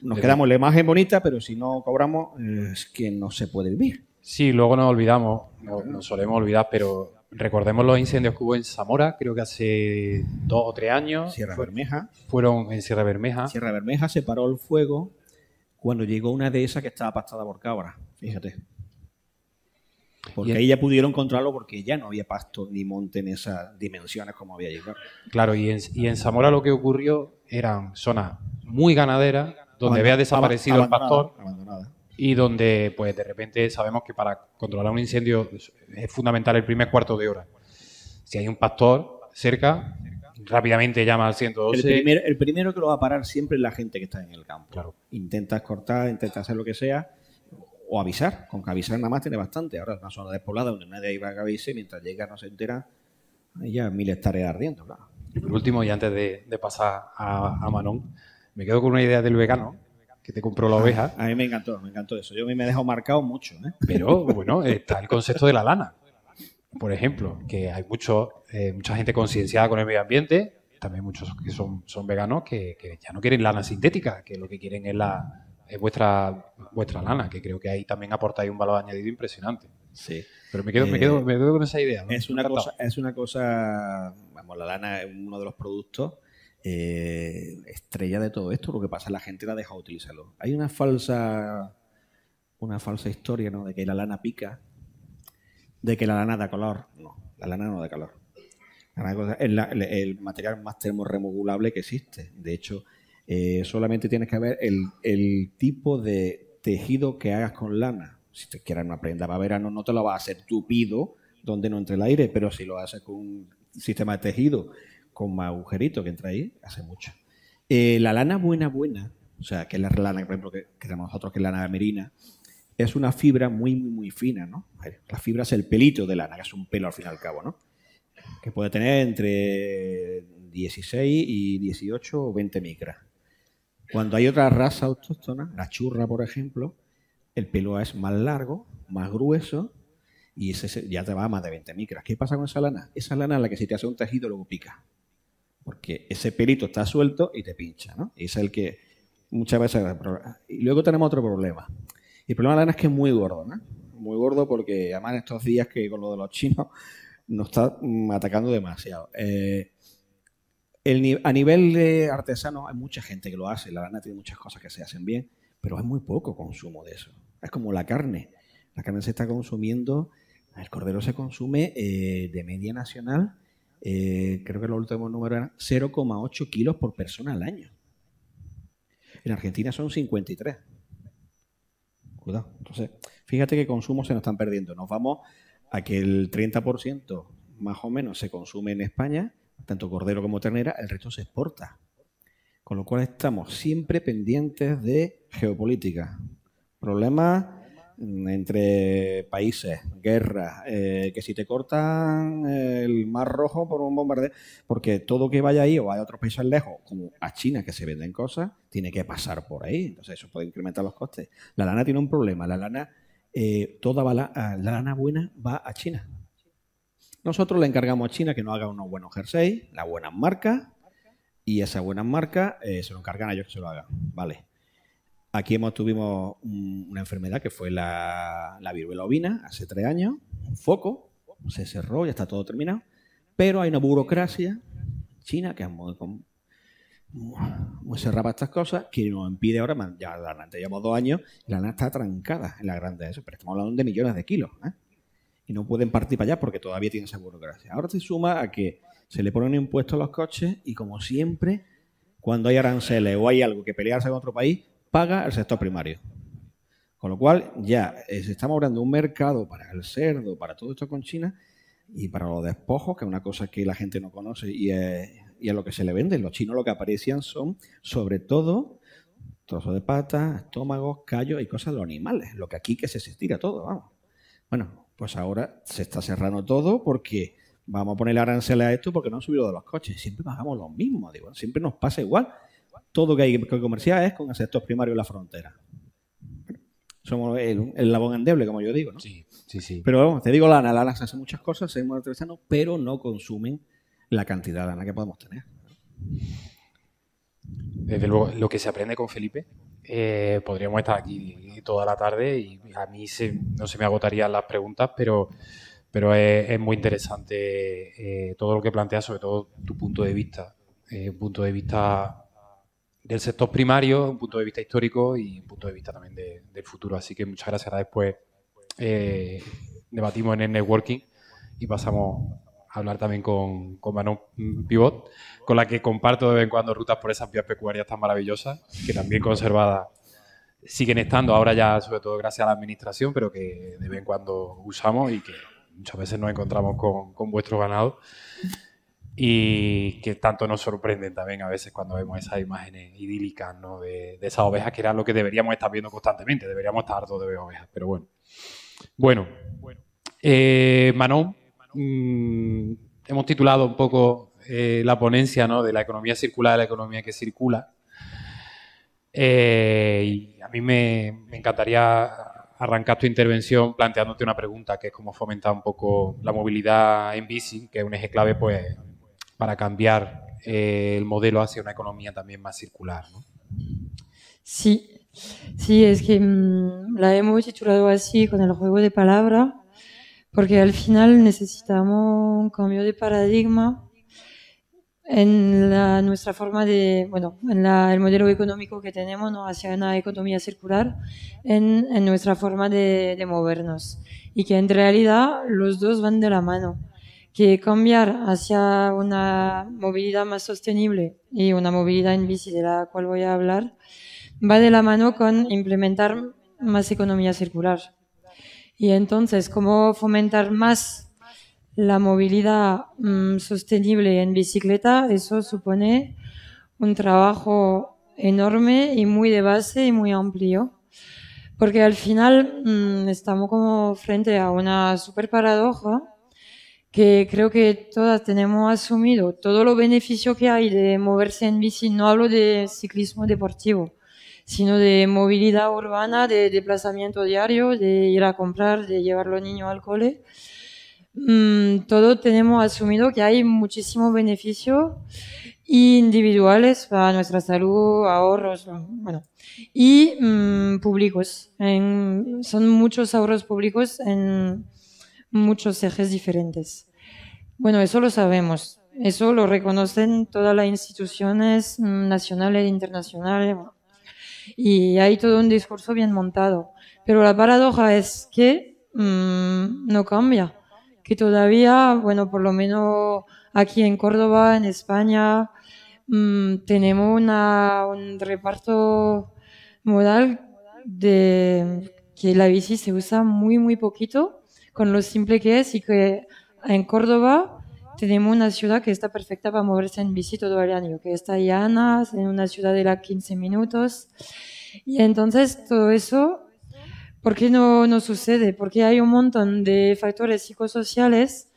nos quedamos la imagen bonita, pero si no cobramos, es que no se puede vivir. Sí, luego nos olvidamos, nos, solemos olvidar, pero recordemos los incendios que hubo en Zamora, creo que hace dos o tres años. Sierra Bermeja. Fueron en Sierra Bermeja. Sierra Bermeja se paró el fuego cuando llegó una de esas que estaba pastada por cabra, fíjate. Porque ahí ya pudieron controlarlo porque ya no había pasto ni monte en esas dimensiones como había llegado. Claro, y en, Zamora lo que ocurrió eran zonas muy ganaderas, donde había desaparecido el pastor. y donde pues de repente sabemos que para controlar un incendio es fundamental el primer cuarto de hora. Si hay un pastor cerca, rápidamente llama al 112. El, primero que lo va a parar siempre es la gente que está en el campo. Claro. Intentas cortar, intentas hacer lo que sea, o avisar, con que avisar nada más tiene bastante. Ahora es una zona despoblada donde nadie va a avisar y mientras llega no se entera, hay ya mil hectáreas ardiendo. Claro. Por último, y antes de, pasar a, a, Manon, me quedo con una idea del vegano que te compró la ah, oveja. A mí me encantó, me encantó eso. Yo a mí me he dejado marcado mucho. ¿eh? Pero bueno, está el concepto de la lana, por ejemplo, que hay mucho, eh, mucha gente concienciada con el medio ambiente, también muchos que son, veganos que, ya no quieren lana sintética, que lo que quieren es la, es vuestra, vuestra lana, que creo que ahí también aportáis un valor añadido impresionante. Sí. Pero me quedo, me quedo, eh, me quedo con esa idea. Es, una cosa, es una cosa, vamos, la lana es uno de los productos eh, estrella de todo esto. Lo que pasa es que la gente la deja utilizarlo. Hay una falsa, una falsa historia, ¿no? De que la lana pica, de que la lana da color. No, la lana no da calor. es el material más termorregulable que existe. De hecho, eh, solamente tienes que ver el, tipo de tejido que hagas con lana. Si te quieres una prenda para verano, no te la vas a hacer tupido donde no entre el aire, pero si lo haces con un sistema de tejido con más agujerito que entra ahí, hace mucho. Eh, la lana buena, buena, o sea, que es la lana, por ejemplo, que, tenemos nosotros, que es lana merina, es una fibra muy, muy, muy fina, ¿no? La fibra es el pelito de lana, que es un pelo al fin y al cabo, ¿no? Que puede tener entre 16 y 18 o 20 micras. Cuando hay otra raza autóctona, la churra, por ejemplo, el pelo es más largo, más grueso y ese ya te va más de 20 micras. ¿Qué pasa con esa lana? Esa lana es la que si te hace un tejido luego pica. Porque ese pelito está suelto y te pincha, ¿no? Y es el que muchas veces... Y luego tenemos otro problema. el problema de la lana es que es muy gordo, ¿no? Muy gordo porque además en estos días que con lo de los chinos nos está mm, atacando demasiado. Eh, a nivel de artesano hay mucha gente que lo hace, la lana tiene muchas cosas que se hacen bien, pero es muy poco consumo de eso. Es como la carne. La carne se está consumiendo, el cordero se consume eh, de media nacional, eh, creo que el último número era 0,8 kilos por persona al año. En Argentina son 53. Cuidado. Entonces, fíjate que consumo se nos están perdiendo. Nos vamos a que el 30% más o menos se consume en España tanto cordero como ternera, el resto se exporta. Con lo cual estamos siempre pendientes de geopolítica, problemas mm, entre países, guerras, eh, que si te cortan eh, el Mar Rojo por un bombardeo, porque todo que vaya ahí o vaya a otros países lejos, como a China que se venden cosas, tiene que pasar por ahí. Entonces eso puede incrementar los costes. La lana tiene un problema. La lana, eh, toda ah, la lana buena va a China. Nosotros le encargamos a China que nos haga unos buenos jerseys, las buenas marcas, y esas buenas marcas eh, se lo encargan a ellos que se lo hagan. Vale. Aquí hemos, tuvimos una enfermedad que fue la, la viruela ovina hace tres años, un foco, se cerró, ya está todo terminado, pero hay una burocracia china que es muy, estas cosas que nos impide ahora, ya la llevamos dos años, la lana está trancada en la grande eso, pero estamos hablando de millones de kilos. ¿eh? no pueden partir para allá porque todavía tienen esa burocracia. Ahora se suma a que se le ponen impuestos a los coches y como siempre, cuando hay aranceles o hay algo que pelearse con otro país, paga el sector primario. Con lo cual ya eh, se está abriendo un mercado para el cerdo, para todo esto con China y para los despojos, que es una cosa que la gente no conoce y, es, lo que se le vende. Los chinos lo que aparecían son, sobre todo, trozos de patas, estómagos, callos y cosas de los animales. Lo que aquí que se estira todo, vamos. Bueno, pues ahora se está cerrando todo porque vamos a poner aranceles a esto porque no han subido de los coches. Siempre pagamos lo mismo, digo, siempre nos pasa igual. Todo que hay que comerciar es con aceptos primarios de la frontera. Somos el, el labón endeble, como yo digo, ¿no? Sí, sí, sí. Pero vamos, te digo, Lana, Lana se hace muchas cosas, seguimos atravesando, pero no consumen la cantidad de lana que podemos tener. Desde luego, lo que se aprende con Felipe eh, podríamos estar aquí toda la tarde y a mí no se me agotarían las preguntas, pero, pero es, muy interesante eh, todo lo que planteas, sobre todo tu punto de vista, eh, un punto de vista del sector primario, un punto de vista histórico y un punto de vista también del futuro. Así que muchas gracias. después debatimos en el networking y pasamos hablar también con, con Manon Pivot, con la que comparto de vez en cuando rutas por esas vías pecuarias tan maravillosas, que también conservadas siguen estando ahora ya, sobre todo gracias a la administración, pero que de vez en cuando usamos y que muchas veces nos encontramos con, con vuestro ganado y que tanto nos sorprenden también a veces cuando vemos esas imágenes idílicas de, esas ovejas, que era lo que deberíamos estar viendo constantemente, deberíamos estar todos de ovejas, pero bueno. Bueno, eh, Manon Mm, hemos titulado un poco eh, la ponencia ¿no? de la economía circular, la economía que circula. Eh, y a mí me, encantaría arrancar tu intervención planteándote una pregunta, que es cómo fomentar un poco la movilidad en bici, que es un eje clave pues, para cambiar eh, el modelo hacia una economía también más circular. Sí, sí, es que mm, la hemos titulado así con el juego de palabras porque al final necesitamos un cambio de paradigma en la, nuestra forma de, bueno, en la, el modelo económico que tenemos ¿no? hacia una economía circular, en, nuestra forma de, de, movernos. Y que en realidad los dos van de la mano. Que cambiar hacia una movilidad más sostenible y una movilidad en bici de la cual voy a hablar, va de la mano con implementar más economía circular. Y entonces, ¿cómo fomentar más la movilidad mm, sostenible en bicicleta? Eso supone un trabajo enorme y muy de base y muy amplio. Porque al final mm, estamos como frente a una super paradoja que creo que todas tenemos asumido. Todo los beneficios que hay de moverse en bici, no hablo de ciclismo deportivo, sino de movilidad urbana, de desplazamiento diario, de ir a comprar, de llevar los niños al cole. Mm, todo tenemos asumido que hay muchísimos beneficios individuales para nuestra salud, ahorros, bueno, y mm, públicos. son muchos ahorros públicos en muchos ejes diferentes. Bueno, eso lo sabemos. Eso lo reconocen todas las instituciones mm, nacionales e internacionales y hay todo un discurso bien montado. Pero la paradoja es que mm, no cambia, que todavía, bueno, por lo menos aquí en Córdoba, en España, mm, tenemos un reparto modal de que la bici se usa muy, muy poquito, con lo simple que es y que en Córdoba tenemos una ciudad que está perfecta para moverse en bici todo el año, que está llana, en una ciudad de la 15 minutos. Y entonces todo eso, ¿por qué no, nos sucede? Porque hay un montón de factores psicosociales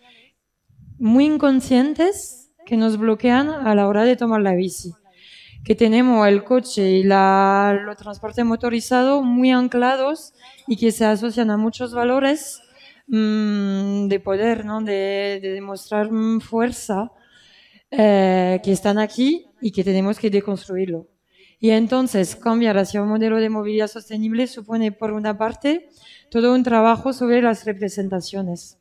muy inconscientes que nos bloquean a la hora de tomar la bici. Que tenemos el coche y el transporte motorizado muy anclados y que se asocian a muchos valores Mm, de poder, ¿no? de, demostrar mm, fuerza, eh, que están aquí y que tenemos que deconstruirlo. Y entonces cambiar hacia un modelo de movilidad sostenible supone, por una parte, todo un trabajo sobre las representaciones.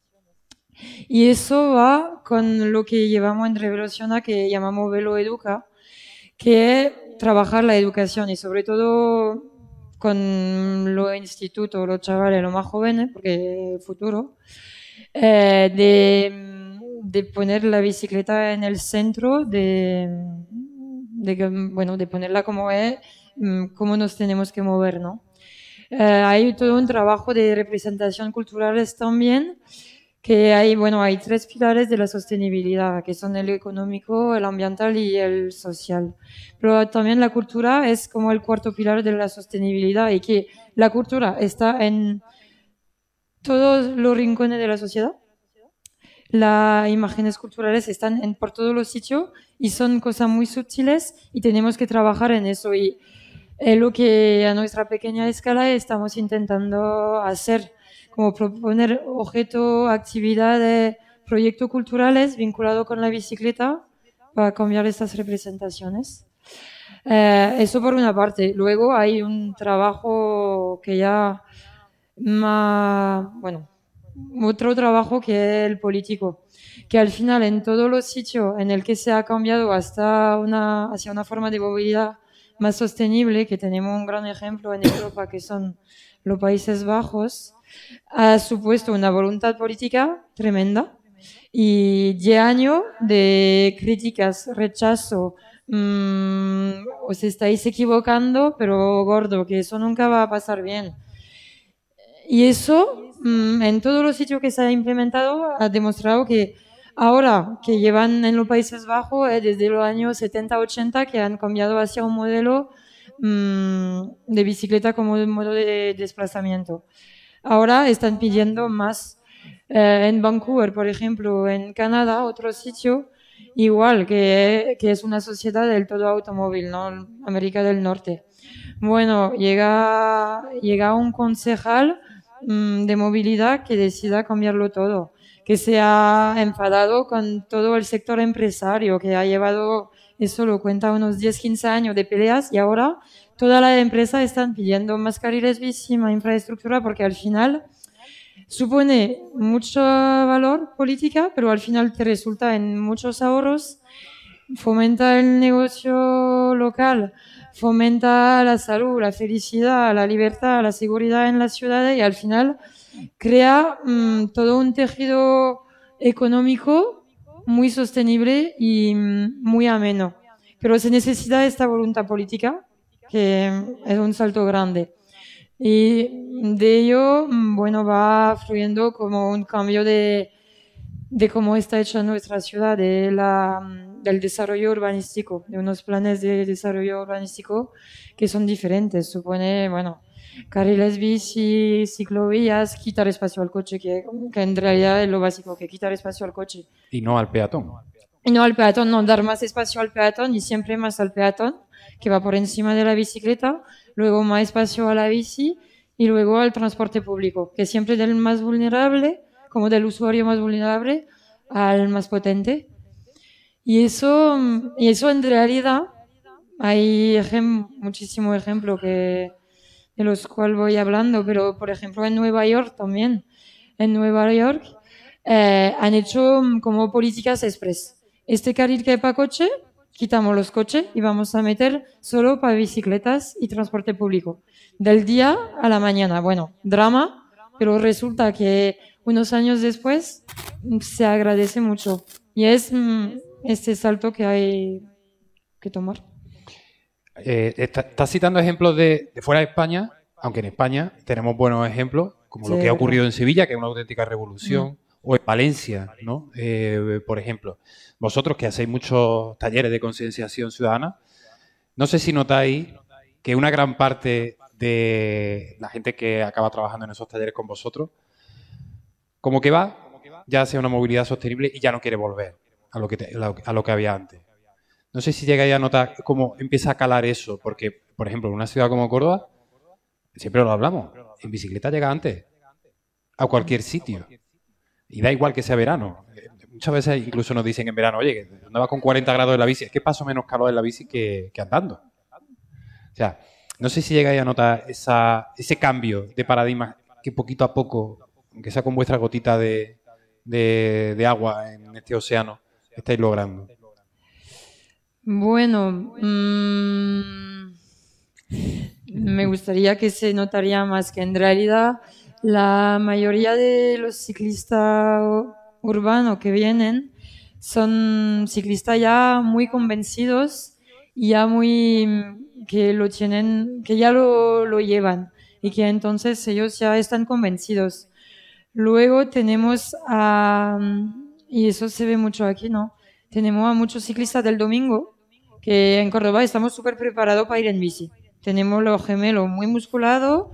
Y eso va con lo que llevamos en a que llamamos Velo Educa, que es trabajar la educación y sobre todo con los institutos, los chavales, los más jóvenes, porque el futuro, eh, de, poner la bicicleta en el centro, de, bueno, de ponerla como es, mm, cómo nos tenemos que mover, eh, hay todo un trabajo de representación cultural también, que hay, bueno, hay tres pilares de la sostenibilidad, que son el económico, el ambiental y el social. Pero también la cultura es como el cuarto pilar de la sostenibilidad y que la cultura está en todos los rincones de la sociedad. Las imágenes culturales están en, por todos los sitios y son cosas muy sutiles y tenemos que trabajar en eso. Y es eh, lo que a nuestra pequeña escala estamos intentando hacer como proponer objeto, actividades, proyectos culturales vinculados con la bicicleta para cambiar estas representaciones. Eh, eso por una parte. Luego hay un trabajo que ya más, bueno, otro trabajo que es el político, que al final en todos los sitios en el que se ha cambiado hasta una, hacia una forma de movilidad más sostenible, que tenemos un gran ejemplo en Europa, que son los Países Bajos, ha supuesto una voluntad política tremenda y de años de críticas, rechazo, mm, os estáis equivocando, pero gordo, que eso nunca va a pasar bien. Y eso, mm, en todos los sitios que se ha implementado, ha demostrado que ahora que llevan en los Países Bajos, eh, desde los años 70-80, que han cambiado hacia un modelo mm, de bicicleta como un modo de desplazamiento. Ahora están pidiendo más. Eh, en Vancouver, por ejemplo, en Canadá, otro sitio, igual que, es una sociedad del todo automóvil, ¿no? América del Norte. Bueno, llega, llega un concejal mm, de movilidad que decida cambiarlo todo, que se ha enfadado con todo el sector empresario, que ha llevado, eso lo cuenta, unos 10, 15 años de peleas y ahora Toda la empresa están pidiendo más carriles infraestructura, porque al final supone mucho valor política, pero al final te resulta en muchos ahorros, fomenta el negocio local, fomenta la salud, la felicidad, la libertad, la seguridad en la ciudad y al final crea mm, todo un tejido económico muy sostenible y mm, muy ameno. Pero se necesita esta voluntad política que es un salto grande. Y de ello, mm, bueno, va fluyendo como un cambio de, de cómo está hecha nuestra ciudad, de la, mm, del desarrollo urbanístico, de unos planes de desarrollo urbanístico que son diferentes. Supone, bueno, carriles bici, ciclovías, quitar espacio al coche, que, que, en realidad es lo básico, que quitar espacio al coche. Y no al peatón. Y no al peatón, no, dar más espacio al peatón y siempre más al peatón que va por encima de la bicicleta, luego más espacio a la bici y luego al transporte público, que siempre del más vulnerable, como del usuario más vulnerable, al más potente. Y eso, y eso en realidad, hay muchísimos ejemplos que, de los cuales voy hablando, pero por ejemplo en Nueva York también, en Nueva York eh, han hecho mm, como políticas express. Este carril que hay para coche quitamos los coches y vamos a meter solo para bicicletas y transporte público. Del día a la mañana, bueno, drama, pero resulta que unos años después mm, se agradece mucho. Y es mm, este salto que hay que tomar. Eh, estás está citando ejemplos de, fuera de España, aunque en España tenemos buenos ejemplos, como lo que ha ocurrido en Sevilla, que es una auténtica revolución. Mm o en Valencia, ¿no? Eh, por ejemplo, vosotros que hacéis muchos talleres de concienciación ciudadana, no sé si notáis que una gran parte de la gente que acaba trabajando en esos talleres con vosotros, como que va ya hace una movilidad sostenible y ya no quiere volver a lo que, a lo que había antes. No sé si llegáis a notar cómo empieza a calar eso, porque, por ejemplo, en una ciudad como Córdoba, siempre lo hablamos, en bicicleta llega antes, a cualquier sitio. Y da igual que sea verano. Eh, muchas veces incluso nos dicen en verano, oye, andaba con 40 grados en la bici, es que paso menos calor en la bici que, andando. O sea, no sé si llegáis a notar ese cambio de paradigma que poquito a poco, aunque sea con vuestra gotita de, agua en este océano, estáis logrando. Bueno, mm, me gustaría que se notaría más que en realidad la mayoría de los ciclistas urbanos que vienen son ciclistas ya muy convencidos y ya muy mm, que lo tienen, que ya lo, llevan y que entonces ellos ya están convencidos. Luego tenemos a, mm, y eso se ve mucho aquí, ¿no? Tenemos a muchos ciclistas del domingo, que en Córdoba estamos súper preparados para ir en bici. Tenemos los gemelos muy musculados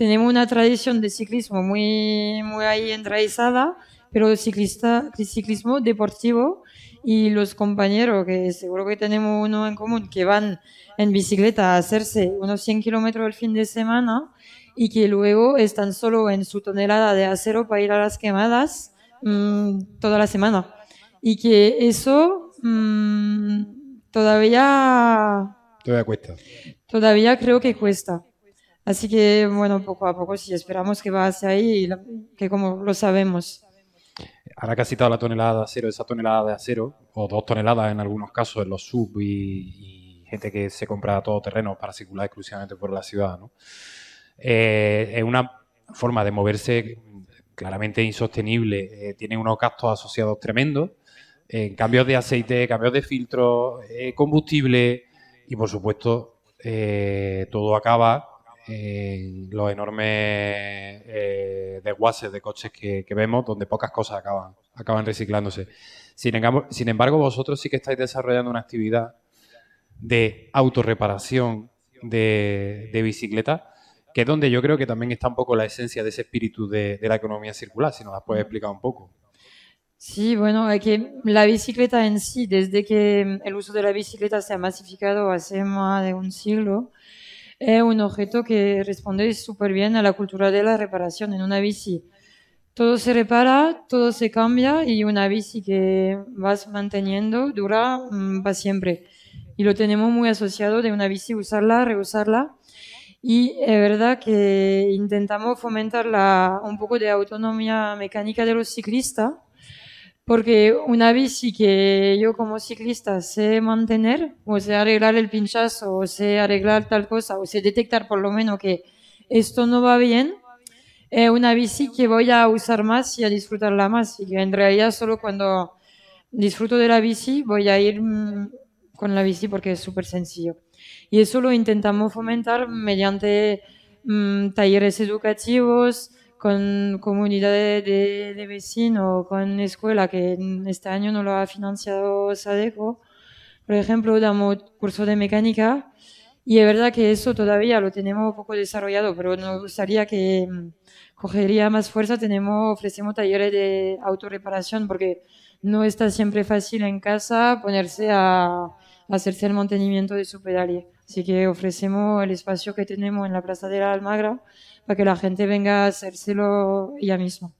tenemos una tradición de ciclismo muy, muy ahí enraizada, pero ciclista, ciclismo deportivo y los compañeros, que seguro que tenemos uno en común, que van en bicicleta a hacerse unos 100 kilómetros el fin de semana y que luego están solo en su tonelada de acero para ir a las quemadas mm, toda la semana. Y que eso mm, todavía... Todavía cuesta. Todavía creo que cuesta. Así que, bueno, poco a poco sí, esperamos que va hacia ahí, que como lo sabemos. Ahora que has la tonelada de acero, esa tonelada de acero, o dos toneladas en algunos casos, en los sub y, gente que se compra todo terreno para circular exclusivamente por la ciudad, ¿no? Eh, es una forma de moverse claramente insostenible, eh, tiene unos gastos asociados tremendos, eh, en cambios de aceite, cambios de filtro, combustible y por supuesto todo acaba en los enormes eh, desguaces de coches que, vemos, donde pocas cosas acaban, reciclándose. Sin embargo, vosotros sí que estáis desarrollando una actividad de autorreparación de, de bicicletas, que es donde yo creo que también está un poco la esencia de ese espíritu de, de la economía circular, si nos la puedes explicar un poco. Sí, bueno, es que la bicicleta en sí, desde que el uso de la bicicleta se ha masificado hace más de un siglo, es un objeto que responde súper bien a la cultura de la reparación en una bici. Todo se repara, todo se cambia y una bici que vas manteniendo dura para mm, siempre. Y lo tenemos muy asociado de una bici usarla, reusarla. Y es verdad que intentamos fomentar un poco de autonomía mecánica de los ciclistas porque una bici que yo como ciclista sé mantener, o sé arreglar el pinchazo, o sé arreglar tal cosa, o sé detectar por lo menos que esto no va bien, es eh, una bici que voy a usar más y a disfrutarla más. Y en realidad solo cuando disfruto de la bici voy a ir mm, con la bici porque es súper sencillo. Y eso lo intentamos fomentar mediante mm, talleres educativos, con comunidades de, de vecinos, con escuela, que este año no lo ha financiado Sadejo. Por ejemplo, damos curso de mecánica y es verdad que eso todavía lo tenemos poco desarrollado, pero nos gustaría que mm, cogería más fuerza. Tenemos, ofrecemos talleres de autorreparación porque no está siempre fácil en casa ponerse a, hacerse el mantenimiento de su pedalier. Así que ofrecemos el espacio que tenemos en la Plaza de la Almagra para que la gente venga a hacérselo ella mismo.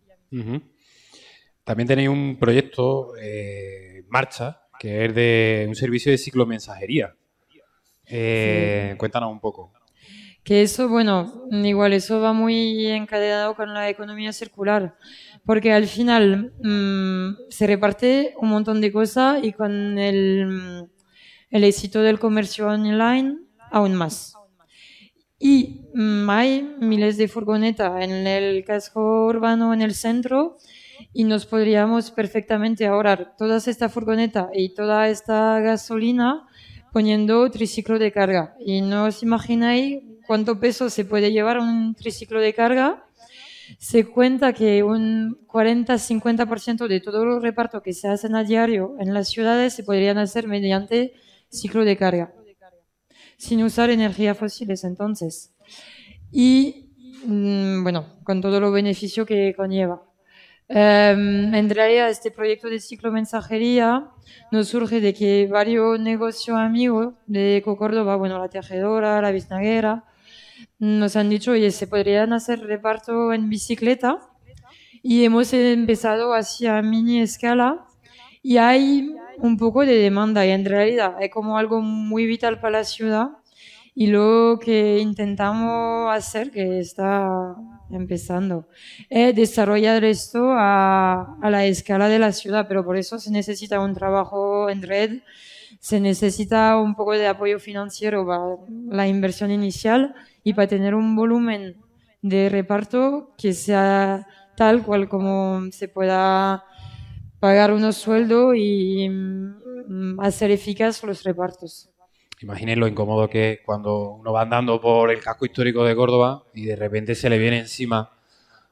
También tenéis un proyecto eh, marcha, que es de un servicio de ciclomensajería. mensajería eh, Cuéntanos un poco. Que eso, bueno, igual eso va muy encadenado con la economía circular, porque al final mm, se reparte un montón de cosas y con el mm, éxito del comercio online aún más. Y hay miles de furgonetas en el casco urbano, en el centro, y nos podríamos perfectamente ahorrar todas esta furgoneta y toda esta gasolina poniendo triciclo de carga. Y no os imagináis cuánto peso se puede llevar un triciclo de carga. Se cuenta que un 40-50% de todos los repartos que se hacen a diario en las ciudades se podrían hacer mediante ciclo de carga sin usar energías fósiles entonces. Y mm, bueno, con todo lo beneficio que conlleva. Eh, en realidad, este proyecto de ciclo mensajería nos surge de que varios negocios amigos de Eco Córdoba, bueno, la tejedora, la biznaguera, nos han dicho, oye, se podrían hacer reparto en bicicleta. Y hemos empezado hacia mini escala. Y hay un poco de demanda y en realidad es como algo muy vital para la ciudad y lo que intentamos hacer, que está empezando, es desarrollar esto a, a la escala de la ciudad, pero por eso se necesita un trabajo en red, se necesita un poco de apoyo financiero para la inversión inicial y para tener un volumen de reparto que sea tal cual como se pueda pagar unos sueldos y mm, mm, hacer eficaz los repartos. Imaginen lo incómodo que es cuando uno va andando por el casco histórico de Córdoba y de repente se le viene encima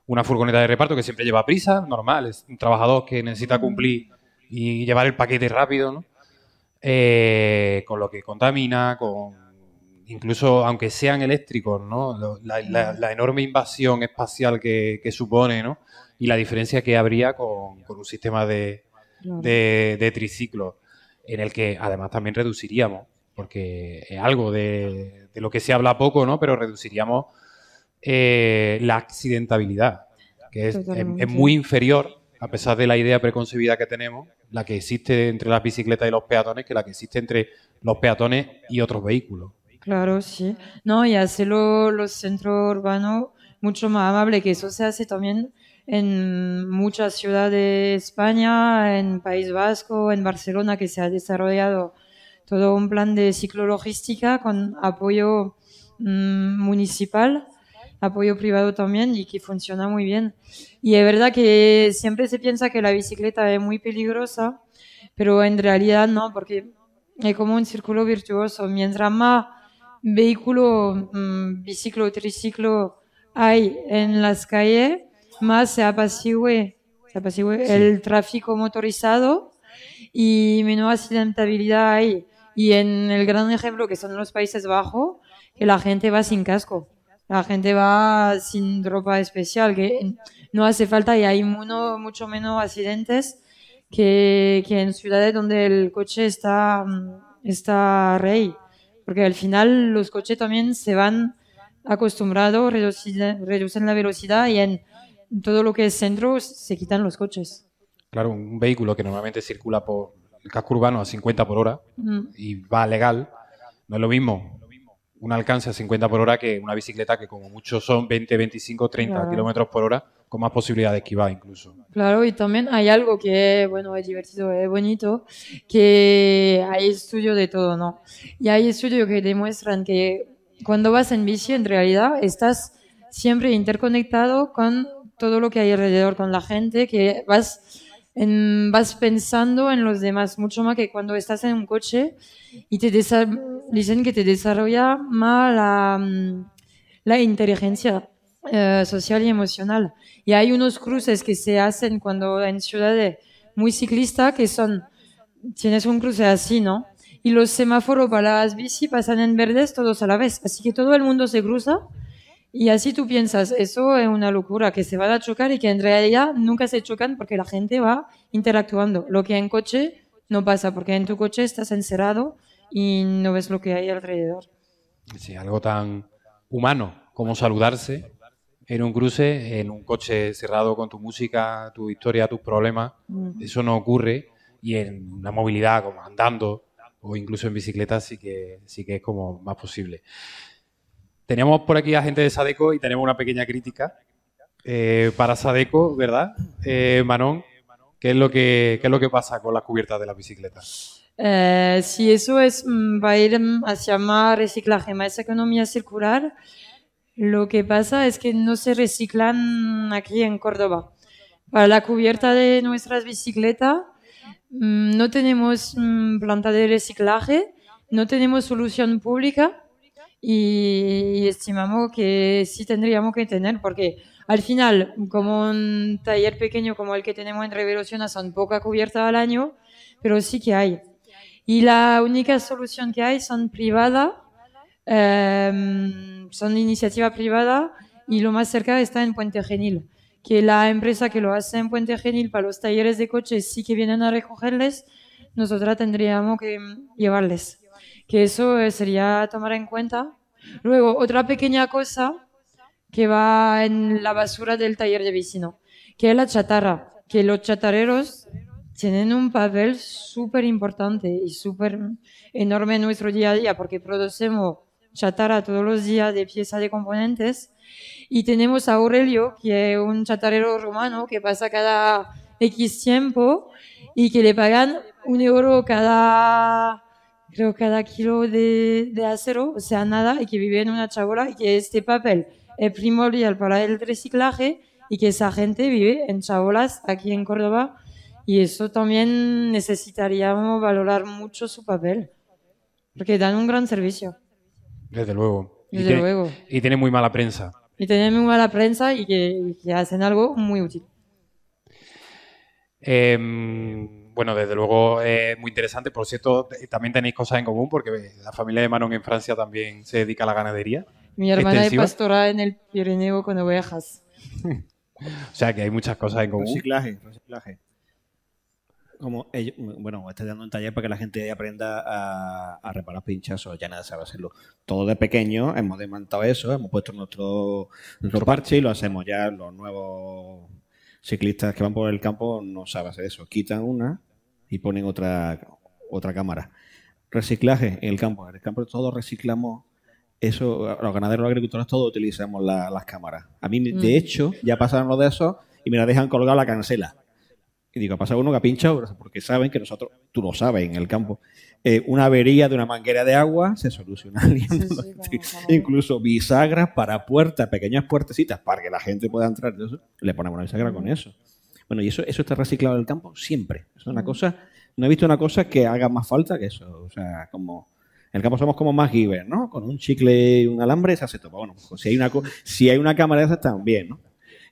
una furgoneta de reparto que siempre lleva prisa, normal, es un trabajador que necesita cumplir y llevar el paquete rápido, ¿no? Eh, con lo que contamina, con incluso aunque sean eléctricos, ¿no? La, enorme invasión espacial que, que supone, ¿no? y la diferencia que habría con, con un sistema de, de, triciclos en el que además también reduciríamos, porque es algo de, de, lo que se habla poco, ¿no? Pero reduciríamos eh, la accidentabilidad, que es, muy inferior, a pesar de la idea preconcebida que tenemos, la que existe entre las bicicletas y los peatones, que la que existe entre los peatones y otros vehículos. Claro, sí. No, y hacerlo los centros urbanos mucho más amables, que eso se hace también en muchas ciudades de España, en País Vasco, en Barcelona, que se ha desarrollado todo un plan de ciclologística con apoyo mm, municipal, apoyo privado también y que funciona muy bien. Y es verdad que siempre se piensa que la bicicleta es muy peligrosa, pero en realidad no, porque es como un círculo virtuoso. Mientras más vehículo, mm, biciclo, triciclo hay en las calles, más se apacigüe, se el tráfico motorizado y menos accidentabilidad hay. Y en el gran ejemplo que son los Países Bajos, que la gente va sin casco, la gente va sin ropa especial, que no hace falta y hay mucho menos accidentes que, que en ciudades donde el coche está, mm, está rey. Porque al final los coches también se van acostumbrados, reducen la velocidad y en todo lo que es centro se quitan los coches. Claro, un vehículo que normalmente circula por el casco urbano a 50 por hora y va legal, no es lo mismo un alcance a 50 por hora que una bicicleta que como muchos son 20, 25, 30 kilómetros por hora con más posibilidad de esquivar incluso. Claro, y también hay algo que, bueno, es divertido, es bonito, que hay estudios de todo, ¿no? Y hay estudios que demuestran que cuando vas en bici, en realidad, estás siempre interconectado con todo lo que hay alrededor con la gente, que vas, vas pensando en los demás mucho más que cuando estás en un coche y te dicen que te desarrolla más la, la inteligencia eh, social y emocional. Y hay unos cruces que se hacen cuando en ciudades muy ciclistas que son, tienes un cruce así, ¿no? Y los semáforos para las bici pasan en verdes todos a la vez. Así que todo el mundo se cruza y así tú piensas, eso es una locura, que se van a chocar y que en realidad nunca se chocan porque la gente va interactuando. Lo que en coche no pasa, porque en tu coche estás encerrado y no ves lo que hay alrededor. Sí, algo tan humano como saludarse en un cruce, en un coche cerrado con tu música, tu historia, tus problemas, mm. eso no ocurre y en una movilidad como andando o incluso en bicicleta sí que, sí que es como más posible. Teníamos por aquí a gente de Sadeco y tenemos una pequeña crítica eh, para Sadeco, ¿verdad? Eh, Manon, ¿qué es, lo que, es lo que pasa con las cubiertas de las bicicletas? Eh, si eso es, mm, va a ir mm, hacia más reciclaje, más economía circular. Lo que pasa es que no se reciclan aquí en Córdoba. Para la cubierta de nuestras bicicletas mm, no tenemos planta de reciclaje, no tenemos solución pública y estimamos que sí tendríamos que tener, porque al final, como un taller pequeño como el que tenemos en Revolución, son poca cubierta al año, pero sí que hay. Y la única solución que hay son privadas, em, son iniciativa privada y lo más cerca está en Puente Genil, que la empresa que lo hace en Puente Genil para los talleres de coches sí que vienen a recogerles, nosotras tendríamos que llevarles que eso eh, sería tomar en cuenta. Luego, otra pequeña cosa que va en la basura del taller de vecino, que es la chatarra, que los chatarreros tienen un papel súper importante y súper enorme en nuestro día a día, porque producimos chatarra todos los días de piezas de componentes. Y tenemos a Aurelio, que es un chatarrero romano que pasa cada X tiempo y que le pagan un euro cada creo, que cada kilo de, acero, sea, nada, y que vive en una chabola y que este papel es primordial para el reciclaje y que esa gente vive en chabolas aquí en Córdoba y eso también necesitaríamos valorar mucho su papel, porque dan un gran servicio. Desde luego. y tiene, muy mala prensa. Y tienen muy mala prensa y que, hacen algo muy útil. Em, bueno, desde luego es eh, muy interesante. Por cierto, también tenéis cosas en común porque la familia de Manon en Francia también se dedica a la ganadería. Mi hermana es pastora en el Pirineo con ovejas. o sea que hay muchas cosas en común. Reciclaje, reciclaje. Como bueno, estoy dando un taller para que la gente aprenda a, reparar pinchazos, ya nada sabe hacerlo. Todo de pequeño hemos desmantado eso, hemos puesto nuestro, nuestro parche y lo hacemos ya los nuevos ciclistas que van por el campo no saben hacer eso. Quitan una, y ponen otra, otra cámara. Reciclaje en el campo. En el campo todos reciclamos eso, los ganaderos, los agricultores, todos utilizamos las cámaras. A mí, de mm. hecho, ya pasaron lo de eso y me la dejan colgada la cancela. Y digo, ha pasado uno que ha pinchado, porque saben que nosotros, tú lo sabes en el campo, eh, una avería de una manguera de agua se soluciona. Incluso bisagras para puertas, pequeñas puertecitas, para que la gente pueda entrar. le ponemos una bisagra con eso. Bueno, y eso, eso está reciclado en el campo siempre. Es una mm. cosa, no he visto una cosa que haga más falta que eso. O sea, como en el campo somos como más giver, ¿no? Con un chicle y un alambre se hace topa. Bueno, pues si hay una cámara de esas también, ¿no?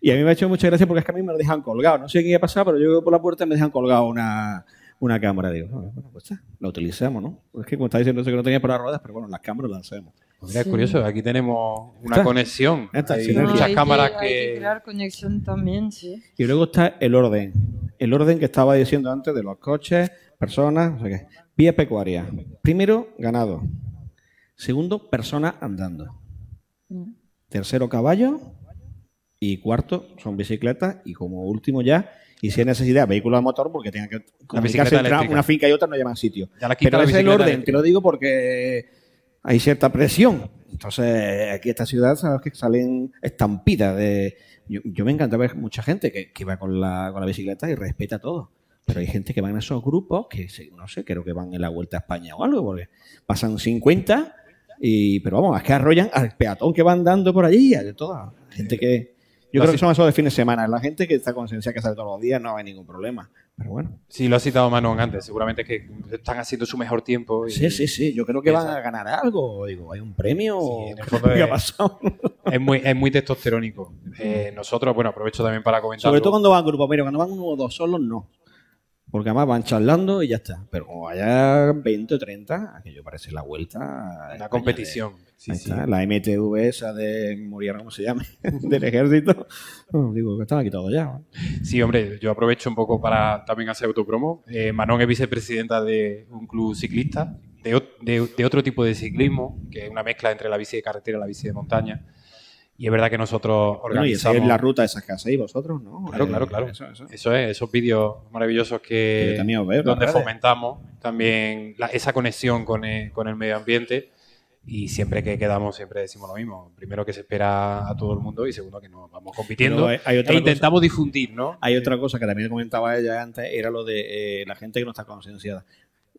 Y a mí me ha hecho mucha gracia porque es que a mí me lo dejan colgado. No sé qué a pasado, pero yo por la puerta y me dejan colgado una, una cámara. Digo, ah, bueno, pues ah, la utilizamos, ¿no? Es que como está diciendo eso que no tenía para ruedas, pero bueno, las cámaras las hacemos. Pues mira, es curioso, aquí tenemos una conexión. Esta, hay muchas cámaras que, crear conexión también, sí. Y luego está el orden. El orden que estaba diciendo antes de los coches, personas, o sea que, vía pecuaria. Primero, ganado. Segundo, personas andando. Mm. Tercero, caballo. Y cuarto, son bicicletas. Y como último ya, y si hay necesidad vehículos a motor porque tenga que una finca y otra no llevan sitio. Pero es el orden, te lo digo porque hay cierta presión. Entonces, aquí en esta ciudad sabes que salen estampidas de... Yo, me encanta ver mucha gente que, va con la, bicicleta y respeta todo pero hay gente que va en esos grupos que, no sé, creo que van en la Vuelta a España o algo, porque pasan 50, y, pero vamos, es que arrollan al peatón que van dando por allí, de toda gente que... Yo creo que son solo de fines de semana. La gente que está con conciencia que sale todos los días no hay ningún problema. Pero bueno. Sí, lo ha citado Manon antes. Seguramente es que están haciendo su mejor tiempo. Sí, sí, sí. Yo creo que van a ganar algo. Digo, hay un premio. en el fondo ¿Qué ha pasado? Es muy, es muy testosterónico. Eh, nosotros, bueno, aprovecho también para comentar. Sobre todo cuando van grupos. pero cuando van uno o dos solos, no. Porque además van charlando y ya está. Pero como haya 20 o 30, aquello parece la vuelta. La competición. la MTV esa de Muriano, ¿cómo se llame, Del ejército. digo, que estaba quitado ya. Sí, hombre, yo aprovecho un poco para también hacer autopromo. Eh, Manon es vicepresidenta de un club ciclista, de, de, otro tipo de ciclismo, que es una mezcla entre la bici de carretera y la bici de montaña y es verdad que nosotros organizamos... y la ruta esas que hacéis vosotros, ¿no? Claro, eh, claro, claro. Eso, es, esos vídeos maravillosos que... donde fomentamos también esa conexión con el, medio ambiente. Y siempre que quedamos, siempre decimos lo mismo. Primero, que se espera a todo el mundo y segundo, que nos vamos compitiendo e intentamos difundir, ¿no? Hay otra cosa que también comentaba ella antes, era lo de eh, la gente que no está concienciada.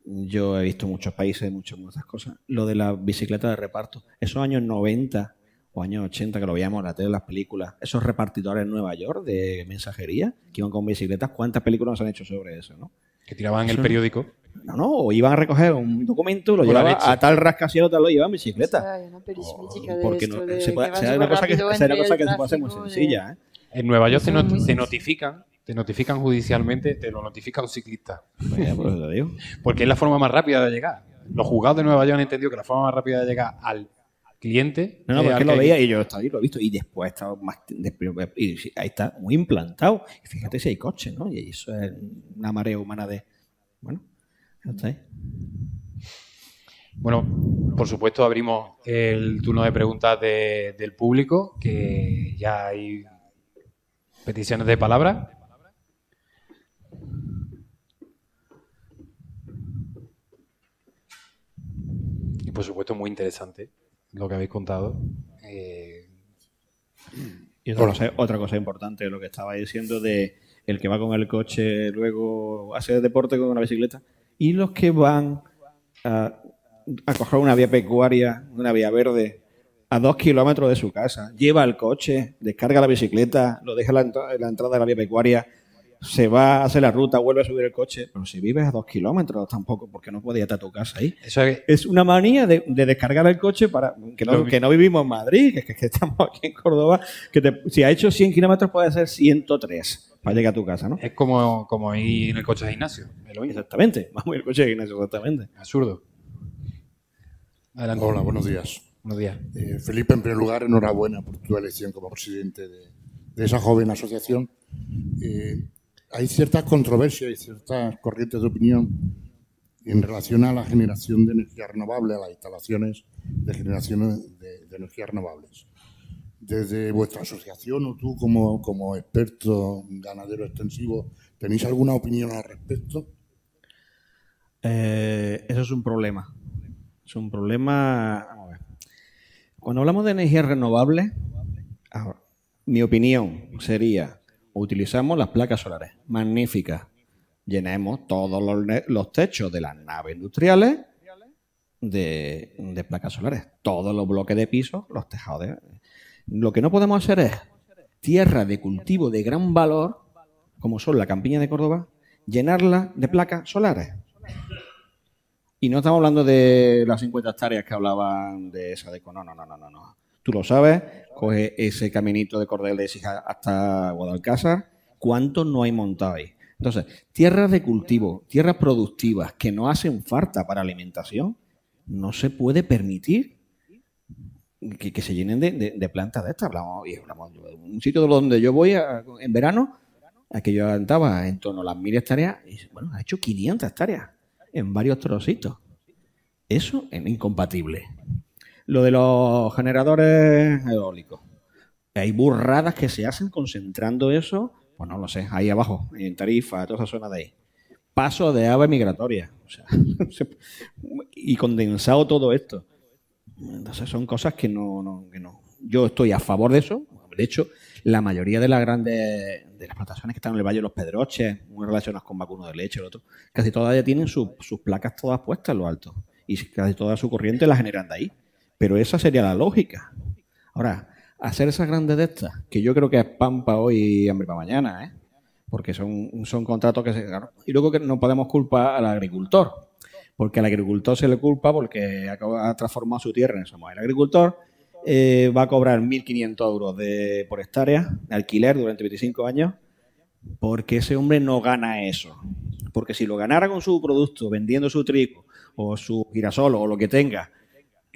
Yo he visto muchos países, muchas, muchas cosas. Lo de la bicicleta de reparto. Esos años 90 o años 80 que lo veíamos en la tele, las películas, esos repartidores en Nueva York de mensajería que iban con bicicletas, ¿cuántas películas han hecho sobre eso? ¿no? Que tiraban el periódico. No, no, o iban a recoger un documento, lo llevaban a tal rascacielos, tal lo llevaban en bicicleta. porque una cosa que, se puede hacer muy sencilla. ¿eh? En Nueva York se, notifican te notifican judicialmente, te lo notifica un ciclista. Pues porque es la forma más rápida de llegar. Los juzgados de Nueva York han entendido que la forma más rápida de llegar al cliente. No, no, eh, porque lo veía y yo estaba ahí, lo he visto. Y después estaba más. ahí está, muy implantado. Y fíjate si hay coches, ¿no? Y eso es una marea humana de. Bueno, Bueno, por supuesto, abrimos el turno de preguntas del público, que ya hay peticiones de palabra. Y por supuesto, muy interesante lo que habéis contado. Eh, y otra, cosa, importante, lo que estaba diciendo de el que va con el coche, luego hace deporte con una bicicleta, y los que van a, coger una vía pecuaria, una vía verde, a dos kilómetros de su casa, lleva el coche, descarga la bicicleta, lo deja en la entrada de la vía pecuaria, se va a hacer la ruta, vuelve a subir el coche, pero si vives a dos kilómetros tampoco, porque no podías estar a tu casa ahí. es, una manía de, descargar el coche para que no, vivimos en Madrid, que, estamos aquí en Córdoba, que si ha hecho 100 kilómetros puede ser 103 para llegar a tu casa, ¿no? Es como, como ir en el coche de gimnasio. Exactamente, vamos en el coche de gimnasio, exactamente. Absurdo. Adelante. Hola, buenos días. Eh, Felipe, en primer lugar, enhorabuena por tu elección como presidente de, esa joven asociación. Eh, hay ciertas controversias y ciertas corrientes de opinión en relación a la generación de energía renovable, a las instalaciones de generación de, de energías renovables. Desde vuestra asociación o tú como, experto ganadero extensivo, ¿tenéis alguna opinión al respecto? Eh, eso es un problema. Es un problema... Cuando hablamos de energía renovable, mi opinión sería utilizamos las placas solares. Magníficas. Llenemos todos los, techos de las naves industriales de, placas solares. Todos los bloques de piso, los tejados de... Lo que no podemos hacer es tierra de cultivo de gran valor, como son la campiña de Córdoba, llenarla de placas solares. Y no estamos hablando de las 50 hectáreas que hablaban de esa de... No, no, no, no, no tú lo sabes, coge ese caminito de Cordel de Sija hasta Guadalcázar. cuánto no hay ahí? Entonces, tierras de cultivo, tierras productivas que no hacen falta para alimentación, no se puede permitir que, se llenen de, plantas de estas. Hablamos, de un sitio donde yo voy en verano, aquí yo andaba en torno a las mil hectáreas, y, bueno, ha hecho 500 hectáreas en varios trocitos. Eso es incompatible. Lo de los generadores eólicos. Hay burradas que se hacen concentrando eso, pues no lo sé, ahí abajo, en Tarifa, toda esa zona de ahí. Paso de ave migratoria. y condensado todo esto. Entonces son cosas que no, no, no. Yo estoy a favor de eso. De hecho, la mayoría de las grandes de las plantaciones que están en el Valle de los Pedroches, muy relacionadas con vacuno de leche, el otro, casi todas ya tienen sus placas todas puestas en lo alto. Y casi toda su corriente la generan de ahí. Pero esa sería la lógica. Ahora, hacer esas grandes de estas, que yo creo que es pampa hoy y hambre para mañana, ¿eh? porque son, son contratos que se... Y luego que no podemos culpar al agricultor, porque al agricultor se le culpa porque ha transformado su tierra en eso. El agricultor eh, va a cobrar 1.500 euros de, por hectárea de alquiler durante 25 años, porque ese hombre no gana eso. Porque si lo ganara con su producto, vendiendo su trigo o su girasol o lo que tenga,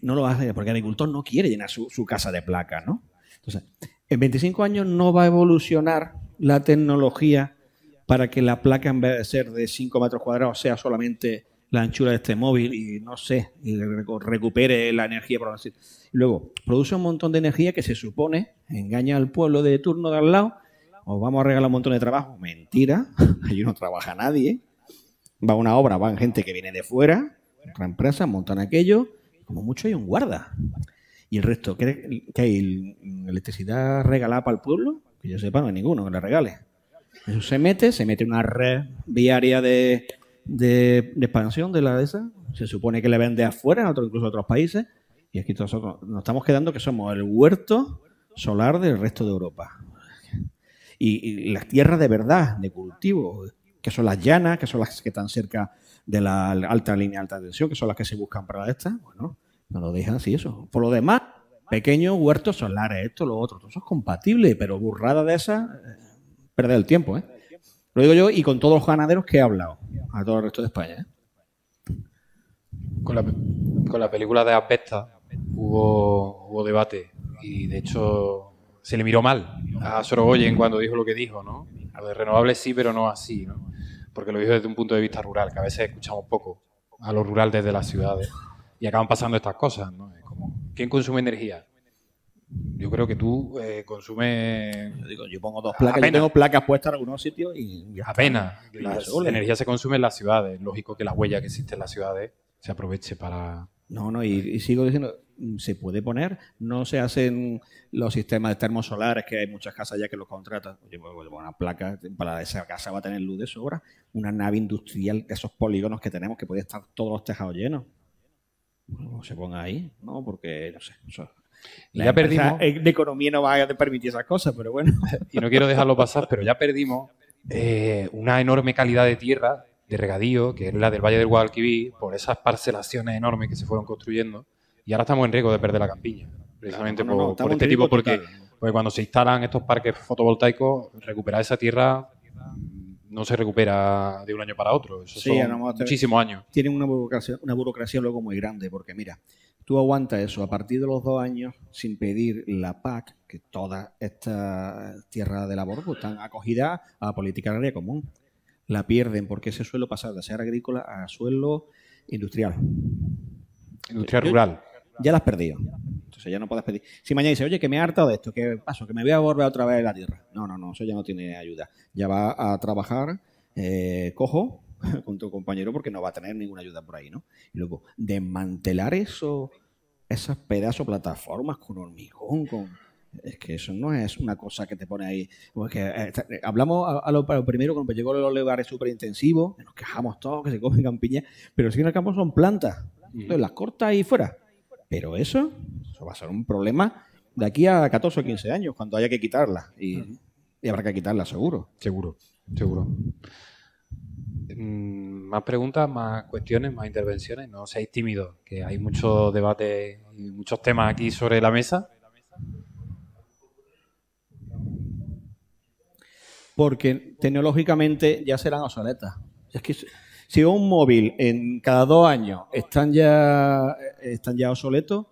no lo hace porque el agricultor no quiere llenar su, casa de placas, ¿no? Entonces, en 25 años no va a evolucionar la tecnología para que la placa, en vez de ser de 5 metros cuadrados, sea solamente la anchura de este móvil y no sé, y recupere la energía. luego, produce un montón de energía que se supone engaña al pueblo de turno de al lado, os vamos a regalar un montón de trabajo. Mentira, allí no trabaja nadie. Va a una obra, van gente que viene de fuera, otra empresa, montan aquello, como mucho hay un guarda. Y el resto, que hay? ¿Electricidad regalada para el pueblo? Que yo sepa, no hay ninguno que la regale. Eso se mete, se mete una red viaria de, expansión de la esa. Se supone que le vende afuera, incluso a otros países. Y aquí nosotros nos estamos quedando que somos el huerto solar del resto de Europa. Y, y las tierras de verdad, de cultivo, que son las llanas, que son las que están cerca de la alta línea de alta tensión, que son las que se buscan para esta, bueno, no lo dejan así eso. Por lo demás, pequeños huertos solares, esto, lo otro, todo eso es compatible, pero burrada de esa eh, perder el tiempo, ¿eh? Lo digo yo y con todos los ganaderos que he hablado, a todo el resto de España. ¿eh? Con, la, película de Asbesta hubo, hubo debate y de hecho se le miró mal a Sorogoyen cuando dijo lo que dijo, ¿no? A de renovables sí, pero no así, ¿no? porque lo digo desde un punto de vista rural, que a veces escuchamos poco a lo rural desde las ciudades y acaban pasando estas cosas, ¿no? Es como, ¿quién consume energía? Yo creo que tú eh, consumes. Yo, digo, yo pongo dos placas. Yo tengo placas puestas en algunos sitios y. apenas. La, energía se consume en las ciudades. Lógico que la huella que existe en las ciudades se aproveche para, no, no, y, sigo diciendo, mm, se puede poner, no se hacen los sistemas de termosolares, que hay muchas casas ya que los contratan. Oye, pues, pues, una placa para esa casa va a tener luz de sobra, una nave industrial, esos polígonos que tenemos, que puede estar todos los tejados llenos. se ponga ahí, ¿no? Porque, no sé, la ya De economía no va a permitir esas cosas, pero bueno. Y no quiero dejarlo pasar, pero ya perdimos eh, una enorme calidad de tierra de regadío, que es la del Valle del Guadalquivir, por esas parcelaciones enormes que se fueron construyendo. Y ahora estamos en riesgo de perder la campiña, precisamente por, este tipo, porque, cuando se instalan estos parques fotovoltaicos, recuperar esa tierra no se recupera de un año para otro. Eso muchísimos años. Tienen una burocracia, una burocracia luego muy grande, porque mira, tú aguantas eso a partir de los dos años sin pedir la PAC, que toda esta tierra de labor pues, están a la política agraria común la pierden porque ese suelo pasa de ser agrícola a suelo industrial. Industrial rural. Ya las has perdido. Entonces ya no puedes pedir. Si mañana dice, oye, que me he hartado de esto, que paso, que me voy a volver otra vez a la tierra. No, no, no, eso ya no tiene ayuda. Ya va a trabajar eh, cojo con tu compañero porque no va a tener ninguna ayuda por ahí, ¿no? Y luego, desmantelar eso, esas pedazos plataformas con hormigón, con es que eso no es una cosa que te pone ahí. Pues eh, eh, hablamos a, primero cuando llegó el lugares súper intensivos, nos quejamos todos, que se comen campiñas, pero si en el campo son plantas. Entonces las cortas y fuera. Pero eso, eso va a ser un problema de aquí a 14 o 15 años, cuando haya que quitarla. Y, habrá que quitarla, seguro. Seguro, seguro. Mm, más preguntas, más cuestiones, más intervenciones. No seáis tímidos, que hay mucho debate y muchos temas aquí sobre la mesa porque tecnológicamente ya serán obsoletas. Es que si un móvil en cada dos años están ya, están ya obsoletos,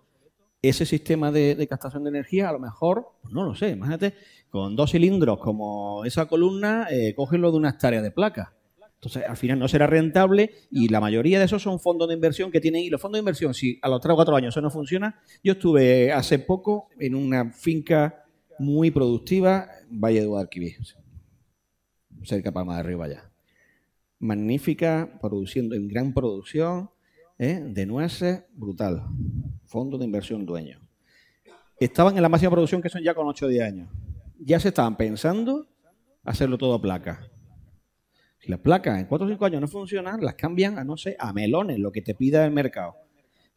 ese sistema de, de captación de energía a lo mejor, pues no lo sé, imagínate, con dos cilindros como esa columna, eh, de una hectárea de placa. Entonces, al final no será rentable y la mayoría de esos son fondos de inversión que tienen. Y los fondos de inversión, si a los tres o cuatro años eso no funciona, yo estuve hace poco en una finca muy productiva, Valle de Guadalquivir cerca para de Arriba ya. Magnífica, produciendo en gran producción, ¿eh? de nueces, brutal. Fondo de inversión dueño. Estaban en la máxima producción que son ya con 8 o 10 años. Ya se estaban pensando hacerlo todo a placa. Si las placas en 4 o 5 años no funcionan, las cambian a, no sé, a melones, lo que te pida el mercado.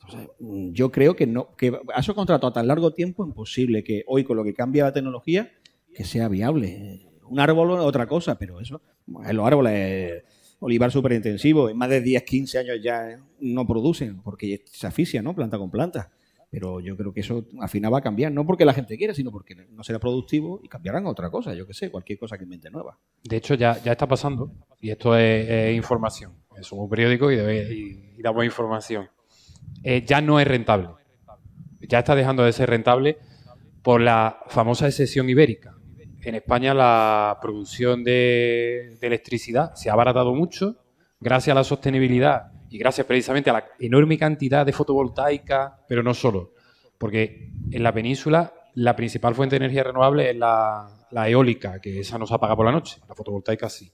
Entonces, mm, yo creo que no, que a esos a tan largo tiempo, es imposible que hoy con lo que cambia la tecnología, que sea viable. Un árbol es otra cosa, pero eso, pues, los árboles, olivar súper intensivo, en más de 10, 15 años ya no producen, porque se asfixian, ¿no? Planta con planta. Pero yo creo que eso al final va a cambiar, no porque la gente quiera, sino porque no será productivo y cambiarán a otra cosa, yo qué sé, cualquier cosa que invente nueva. De hecho, ya, ya está pasando, y esto es, información. Es un periódico y, damos información. Eh, ya no es rentable. Ya está dejando de ser rentable por la famosa excepción ibérica en España la producción de, electricidad se ha abaratado mucho gracias a la sostenibilidad y gracias precisamente a la enorme cantidad de fotovoltaica, pero no solo, porque en la península la principal fuente de energía renovable es la, eólica, que esa no se apaga por la noche, la fotovoltaica sí.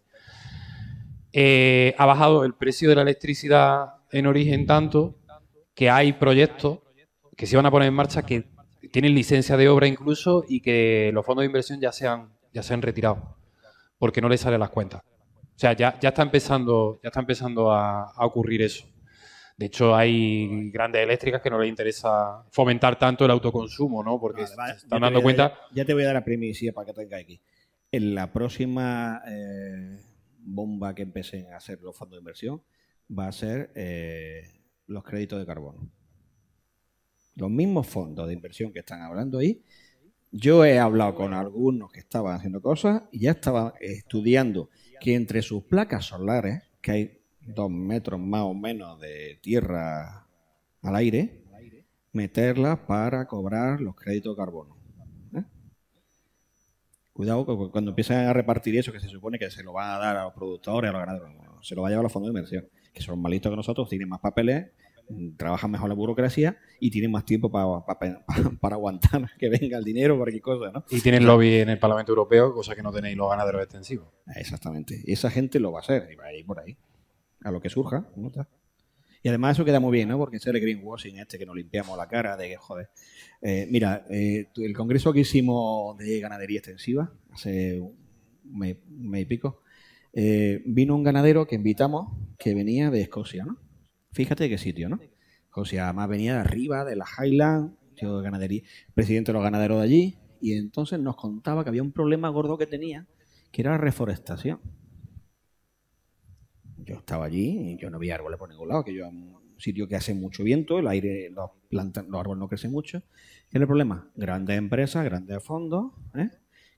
Eh, ha bajado el precio de la electricidad en origen tanto que hay proyectos que se van a poner en marcha que tienen licencia de obra incluso y que los fondos de inversión ya se han, ya se han retirado porque no les salen las cuentas. O sea, ya, ya está empezando, ya está empezando a, ocurrir eso. De hecho, hay grandes eléctricas que no les interesa fomentar tanto el autoconsumo, ¿no? Porque están dando cuenta. ya te voy a dar la primicia para que tenga aquí. En la próxima eh, bomba que empecen a hacer los fondos de inversión va a ser eh, los créditos de carbono los mismos fondos de inversión que están hablando ahí. Yo he hablado con algunos que estaban haciendo cosas y ya estaban estudiando que entre sus placas solares, que hay dos metros más o menos de tierra al aire, meterlas para cobrar los créditos de carbono. ¿eh? Cuidado cuando empiezan a repartir eso, que se supone que se lo van a dar a los productores, a los ganaderos, se lo va a llevar a los fondos de inversión, que son más listos que nosotros, tienen más papeles trabaja mejor la burocracia y tienen más tiempo para, para, aguantar que venga el dinero o cualquier cosa, ¿no? Y tienen lobby en el Parlamento Europeo, cosa que no tenéis los ganaderos extensivos. Exactamente. esa gente lo va a hacer, y va a ir por ahí, a lo que surja. ¿no? Y además eso queda muy bien, ¿no? Porque ese el greenwashing este que nos limpiamos la cara de que, joder... Eh, mira, eh, el congreso que hicimos de ganadería extensiva, hace un mes, y pico, eh, vino un ganadero que invitamos que venía de Escocia, ¿no? Fíjate qué sitio, ¿no? José además venía de arriba, de la Highland, tío de ganadería, presidente de los ganaderos de allí, y entonces nos contaba que había un problema gordo que tenía, que era la reforestación. Yo estaba allí y yo no vi árboles por ningún lado, que yo un sitio que hace mucho viento, el aire, los, árboles no crecen mucho. ¿Qué era el problema? Grandes empresas, grandes fondos, ¿eh?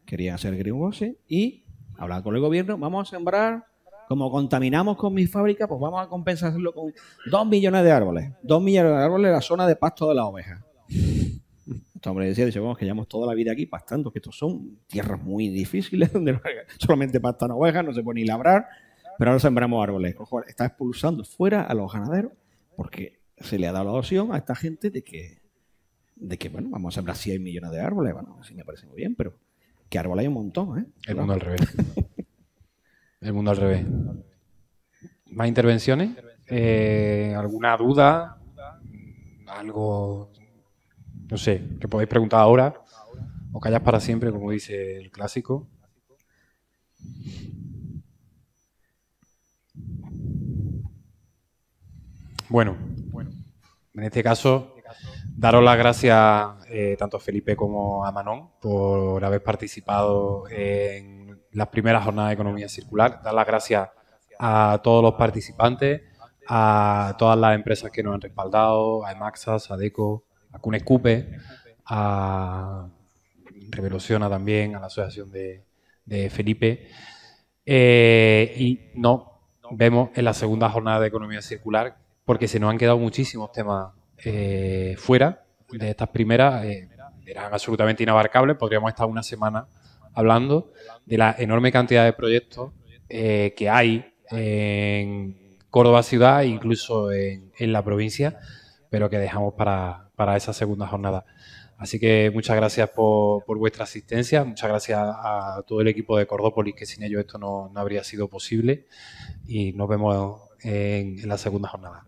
querían hacer greenwashing y hablaba con el gobierno, vamos a sembrar como contaminamos con mi fábrica, pues vamos a compensarlo con dos millones de árboles. Dos millones de árboles en la zona de pasto de las ovejas. Este hombre decía, vamos, que llevamos toda la vida aquí pastando, que estos son tierras muy difíciles, donde solamente pastan ovejas, no se puede ni labrar, pero ahora sembramos árboles. está expulsando fuera a los ganaderos porque se le ha dado la opción a esta gente de que, de que bueno, vamos a sembrar hay millones de árboles. Bueno, así me parece muy bien, pero que árboles hay un montón, ¿eh? El mundo al revés. El mundo al revés. ¿Más intervenciones? Eh, ¿Alguna duda? ¿Algo, no sé, que podéis preguntar ahora? ¿O callas para siempre, como dice el clásico? Bueno, en este caso, daros las gracias eh, tanto a Felipe como a Manón por haber participado en la primera jornada de economía circular. Dar las gracias a todos los participantes, a todas las empresas que nos han respaldado, a Emaxas, a Deco, a Cunescupe, a Revoluciona también, a la asociación de, Felipe. Eh, y no vemos en la segunda jornada de economía circular porque se nos han quedado muchísimos temas eh, fuera de estas primeras. Eh, eran absolutamente inabarcables, podríamos estar una semana hablando de la enorme cantidad de proyectos eh, que hay en Córdoba ciudad, incluso en, la provincia, pero que dejamos para, esa segunda jornada. Así que muchas gracias por, vuestra asistencia, muchas gracias a todo el equipo de Cordópolis, que sin ellos esto no, habría sido posible, y nos vemos en la segunda jornada.